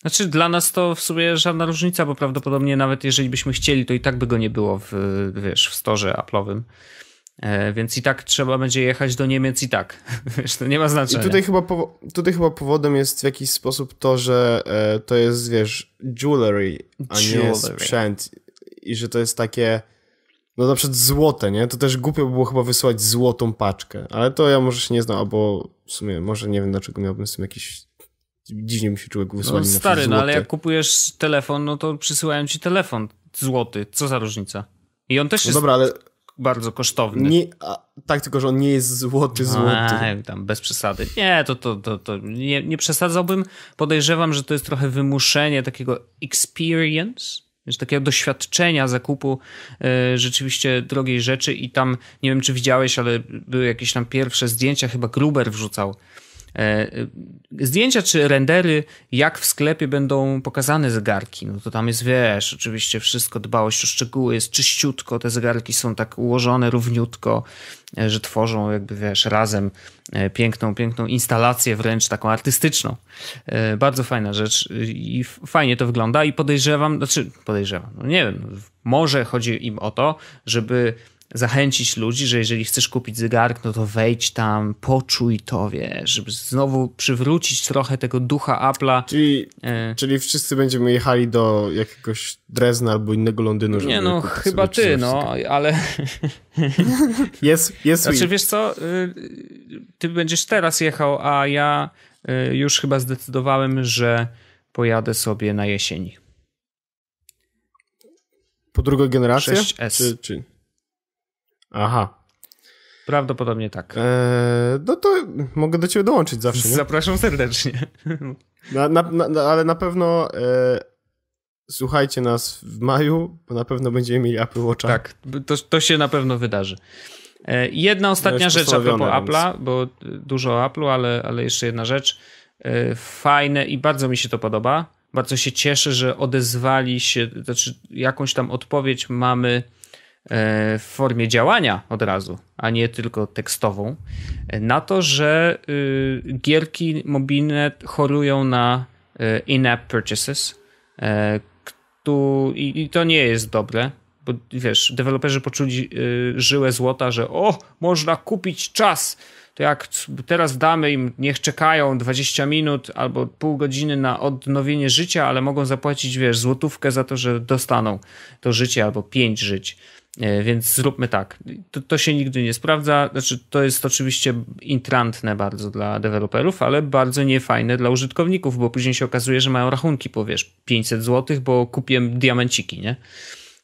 Znaczy dla nas to w sumie żadna różnica, bo prawdopodobnie nawet jeżeli byśmy chcieli, to i tak by go nie było w, wiesz, w storze Apple'owym. E, więc i tak trzeba będzie jechać do Niemiec i tak. [laughs] Wiesz, to nie ma znaczenia. I tutaj chyba, tutaj chyba powodem jest w jakiś sposób to, że e, to jest, wiesz, jewelry, a jewelry. nie sprzęt. I że to jest takie, no na przykład złote, nie? To też głupio by było chyba wysłać złotą paczkę. Ale to ja może się nie znam, albo w sumie może nie wiem, dlaczego miałbym z tym jakiś dziwnie mi się czuły wysłanie no, Stary, no ale jak kupujesz telefon, no to przysyłają ci telefon złoty. Co za różnica? I on też no jest dobra, ale... bardzo kosztowny. Nie, a, tak, tylko że on nie jest złoty, no, złoty. A, tam bez przesady. Nie, to, to, to, to nie, nie przesadzałbym. Podejrzewam, że to jest trochę wymuszenie takiego experience, więc takiego doświadczenia zakupu e, rzeczywiście drogiej rzeczy i tam, nie wiem czy widziałeś, ale były jakieś tam pierwsze zdjęcia, chyba Gruber wrzucał E, e, zdjęcia czy rendery, jak w sklepie będą pokazane zegarki, no to tam jest, wiesz, oczywiście wszystko, dbałość o szczegóły, jest czyściutko, te zegarki są tak ułożone równiutko, e, że tworzą jakby, wiesz, razem piękną, piękną instalację wręcz taką artystyczną. Bardzo fajna rzecz i fajnie to wygląda i podejrzewam, znaczy podejrzewam, no nie wiem, może chodzi im o to, żeby zachęcić ludzi, że jeżeli chcesz kupić zegarek, no to wejdź tam, poczuj to, wiesz, żeby znowu przywrócić trochę tego ducha Apple'a. Czyli, e... czyli wszyscy będziemy jechali do jakiegoś Drezna albo innego Londynu, żeby Nie no, chyba ty, no, ale... [laughs] jest, jest. Znaczy, wiesz co, y, ty będziesz teraz jechał, a ja y, już chyba zdecydowałem, że pojadę sobie na jesieni. Po drugą generację? 6S. Czy, czy... Aha. Prawdopodobnie tak. Eee, no to mogę do ciebie dołączyć zawsze. Nie? Zapraszam serdecznie. Na, na, na, ale na pewno e, słuchajcie nas w maju, bo na pewno będziemy mieli Apple Watcha. Tak, to, to się na pewno wydarzy. E, jedna ostatnia rzecz a propos Apple'a, bo dużo o Apple'u, ale, ale jeszcze jedna rzecz. E, fajne i bardzo mi się to podoba. Bardzo się cieszę, że odezwali się, znaczy jakąś tam odpowiedź mamy E, w formie działania od razu, a nie tylko tekstową, na to, że y, gierki mobilne chorują na y, in-app purchases. E, tu, I to nie jest dobre, bo wiesz, deweloperzy poczuli y, żyłę złota, że o, można kupić czas. To jak teraz damy im, niech czekają 20 minut albo pół godziny na odnowienie życia, ale mogą zapłacić, wiesz, złotówkę za to, że dostaną to życie albo pięć żyć E, więc zróbmy tak. To, to, się nigdy nie sprawdza. Znaczy, to jest oczywiście intrantne bardzo dla deweloperów, ale bardzo niefajne dla użytkowników, bo później się okazuje, że mają rachunki, powiesz, 500 zł, bo kupię diamenciki, nie?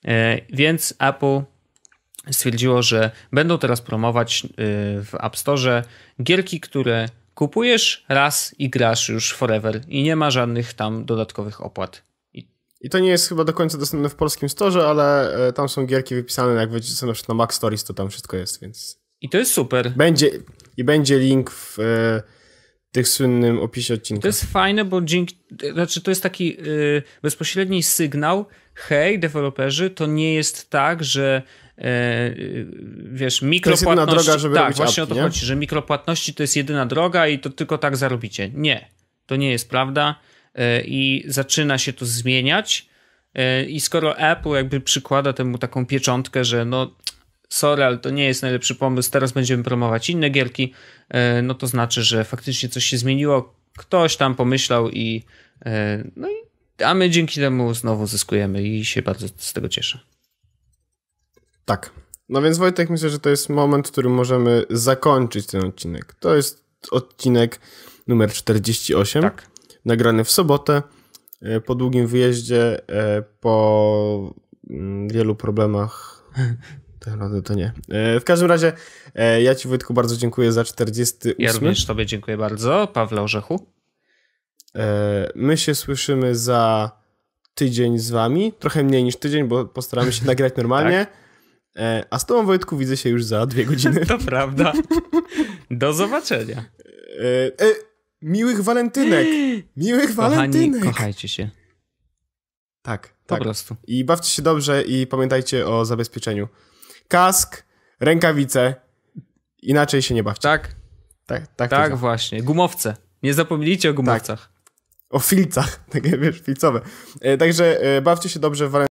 E, więc Apple stwierdziło, że będą teraz promować e, w App Store gierki, które kupujesz raz i grasz już forever i nie ma żadnych tam dodatkowych opłat i to nie jest chyba do końca dostępne w polskim storze, ale e, tam są gierki wypisane, jak wejdziecie na przykład na Mac Stories, to tam wszystko jest, więc... I to jest super. Będzie, I będzie link w e, tych słynnym opisie odcinka. To jest fajne, bo dzięki, znaczy to jest taki e, bezpośredni sygnał, hej deweloperzy, to nie jest tak, że e, wiesz, mikropłatności. To jest droga, żeby tak, właśnie apki, o to nie? chodzi, że mikropłatności to jest jedyna droga i to tylko tak zarobicie. Nie, to nie jest prawda. E, i zaczyna się to zmieniać. E, I skoro Apple jakby przykłada temu taką pieczątkę, że no sorry, ale to nie jest najlepszy pomysł, teraz będziemy promować inne gierki, e, no to znaczy, że faktycznie coś się zmieniło, ktoś tam pomyślał i no i a my dzięki temu znowu zyskujemy i się bardzo z tego cieszę. Tak. No więc Wojtek, myślę, że to jest moment, w którym możemy zakończyć ten odcinek. To jest odcinek numer 48. Tak nagrany w sobotę e, po długim wyjeździe, e, po mm, wielu problemach. [laughs] Te naprawdę to nie. E, w każdym razie ja Ci Wojtku bardzo dziękuję za 48. Ja również Tobie dziękuję bardzo, Pawle Orzechu. My się słyszymy za tydzień z Wami. Trochę mniej niż tydzień, bo postaramy się nagrać [laughs] normalnie. Tak? A z Tobą Wojtku widzę się już za dwie godziny. [laughs] to prawda. Do zobaczenia. E, e, Miłych walentynek! [gasps] Miłych Kochani, kochajcie się. Tak, tak. Po prostu. I bawcie się dobrze i pamiętajcie o zabezpieczeniu. Kask, rękawice, inaczej się nie bawcie. Tak. Tak, tak, tak właśnie. Gumowce. Nie zapomnijcie o gumowcach. Tak. O filcach, [laughs] takie wiesz, filcowe. E, także e, bawcie się dobrze w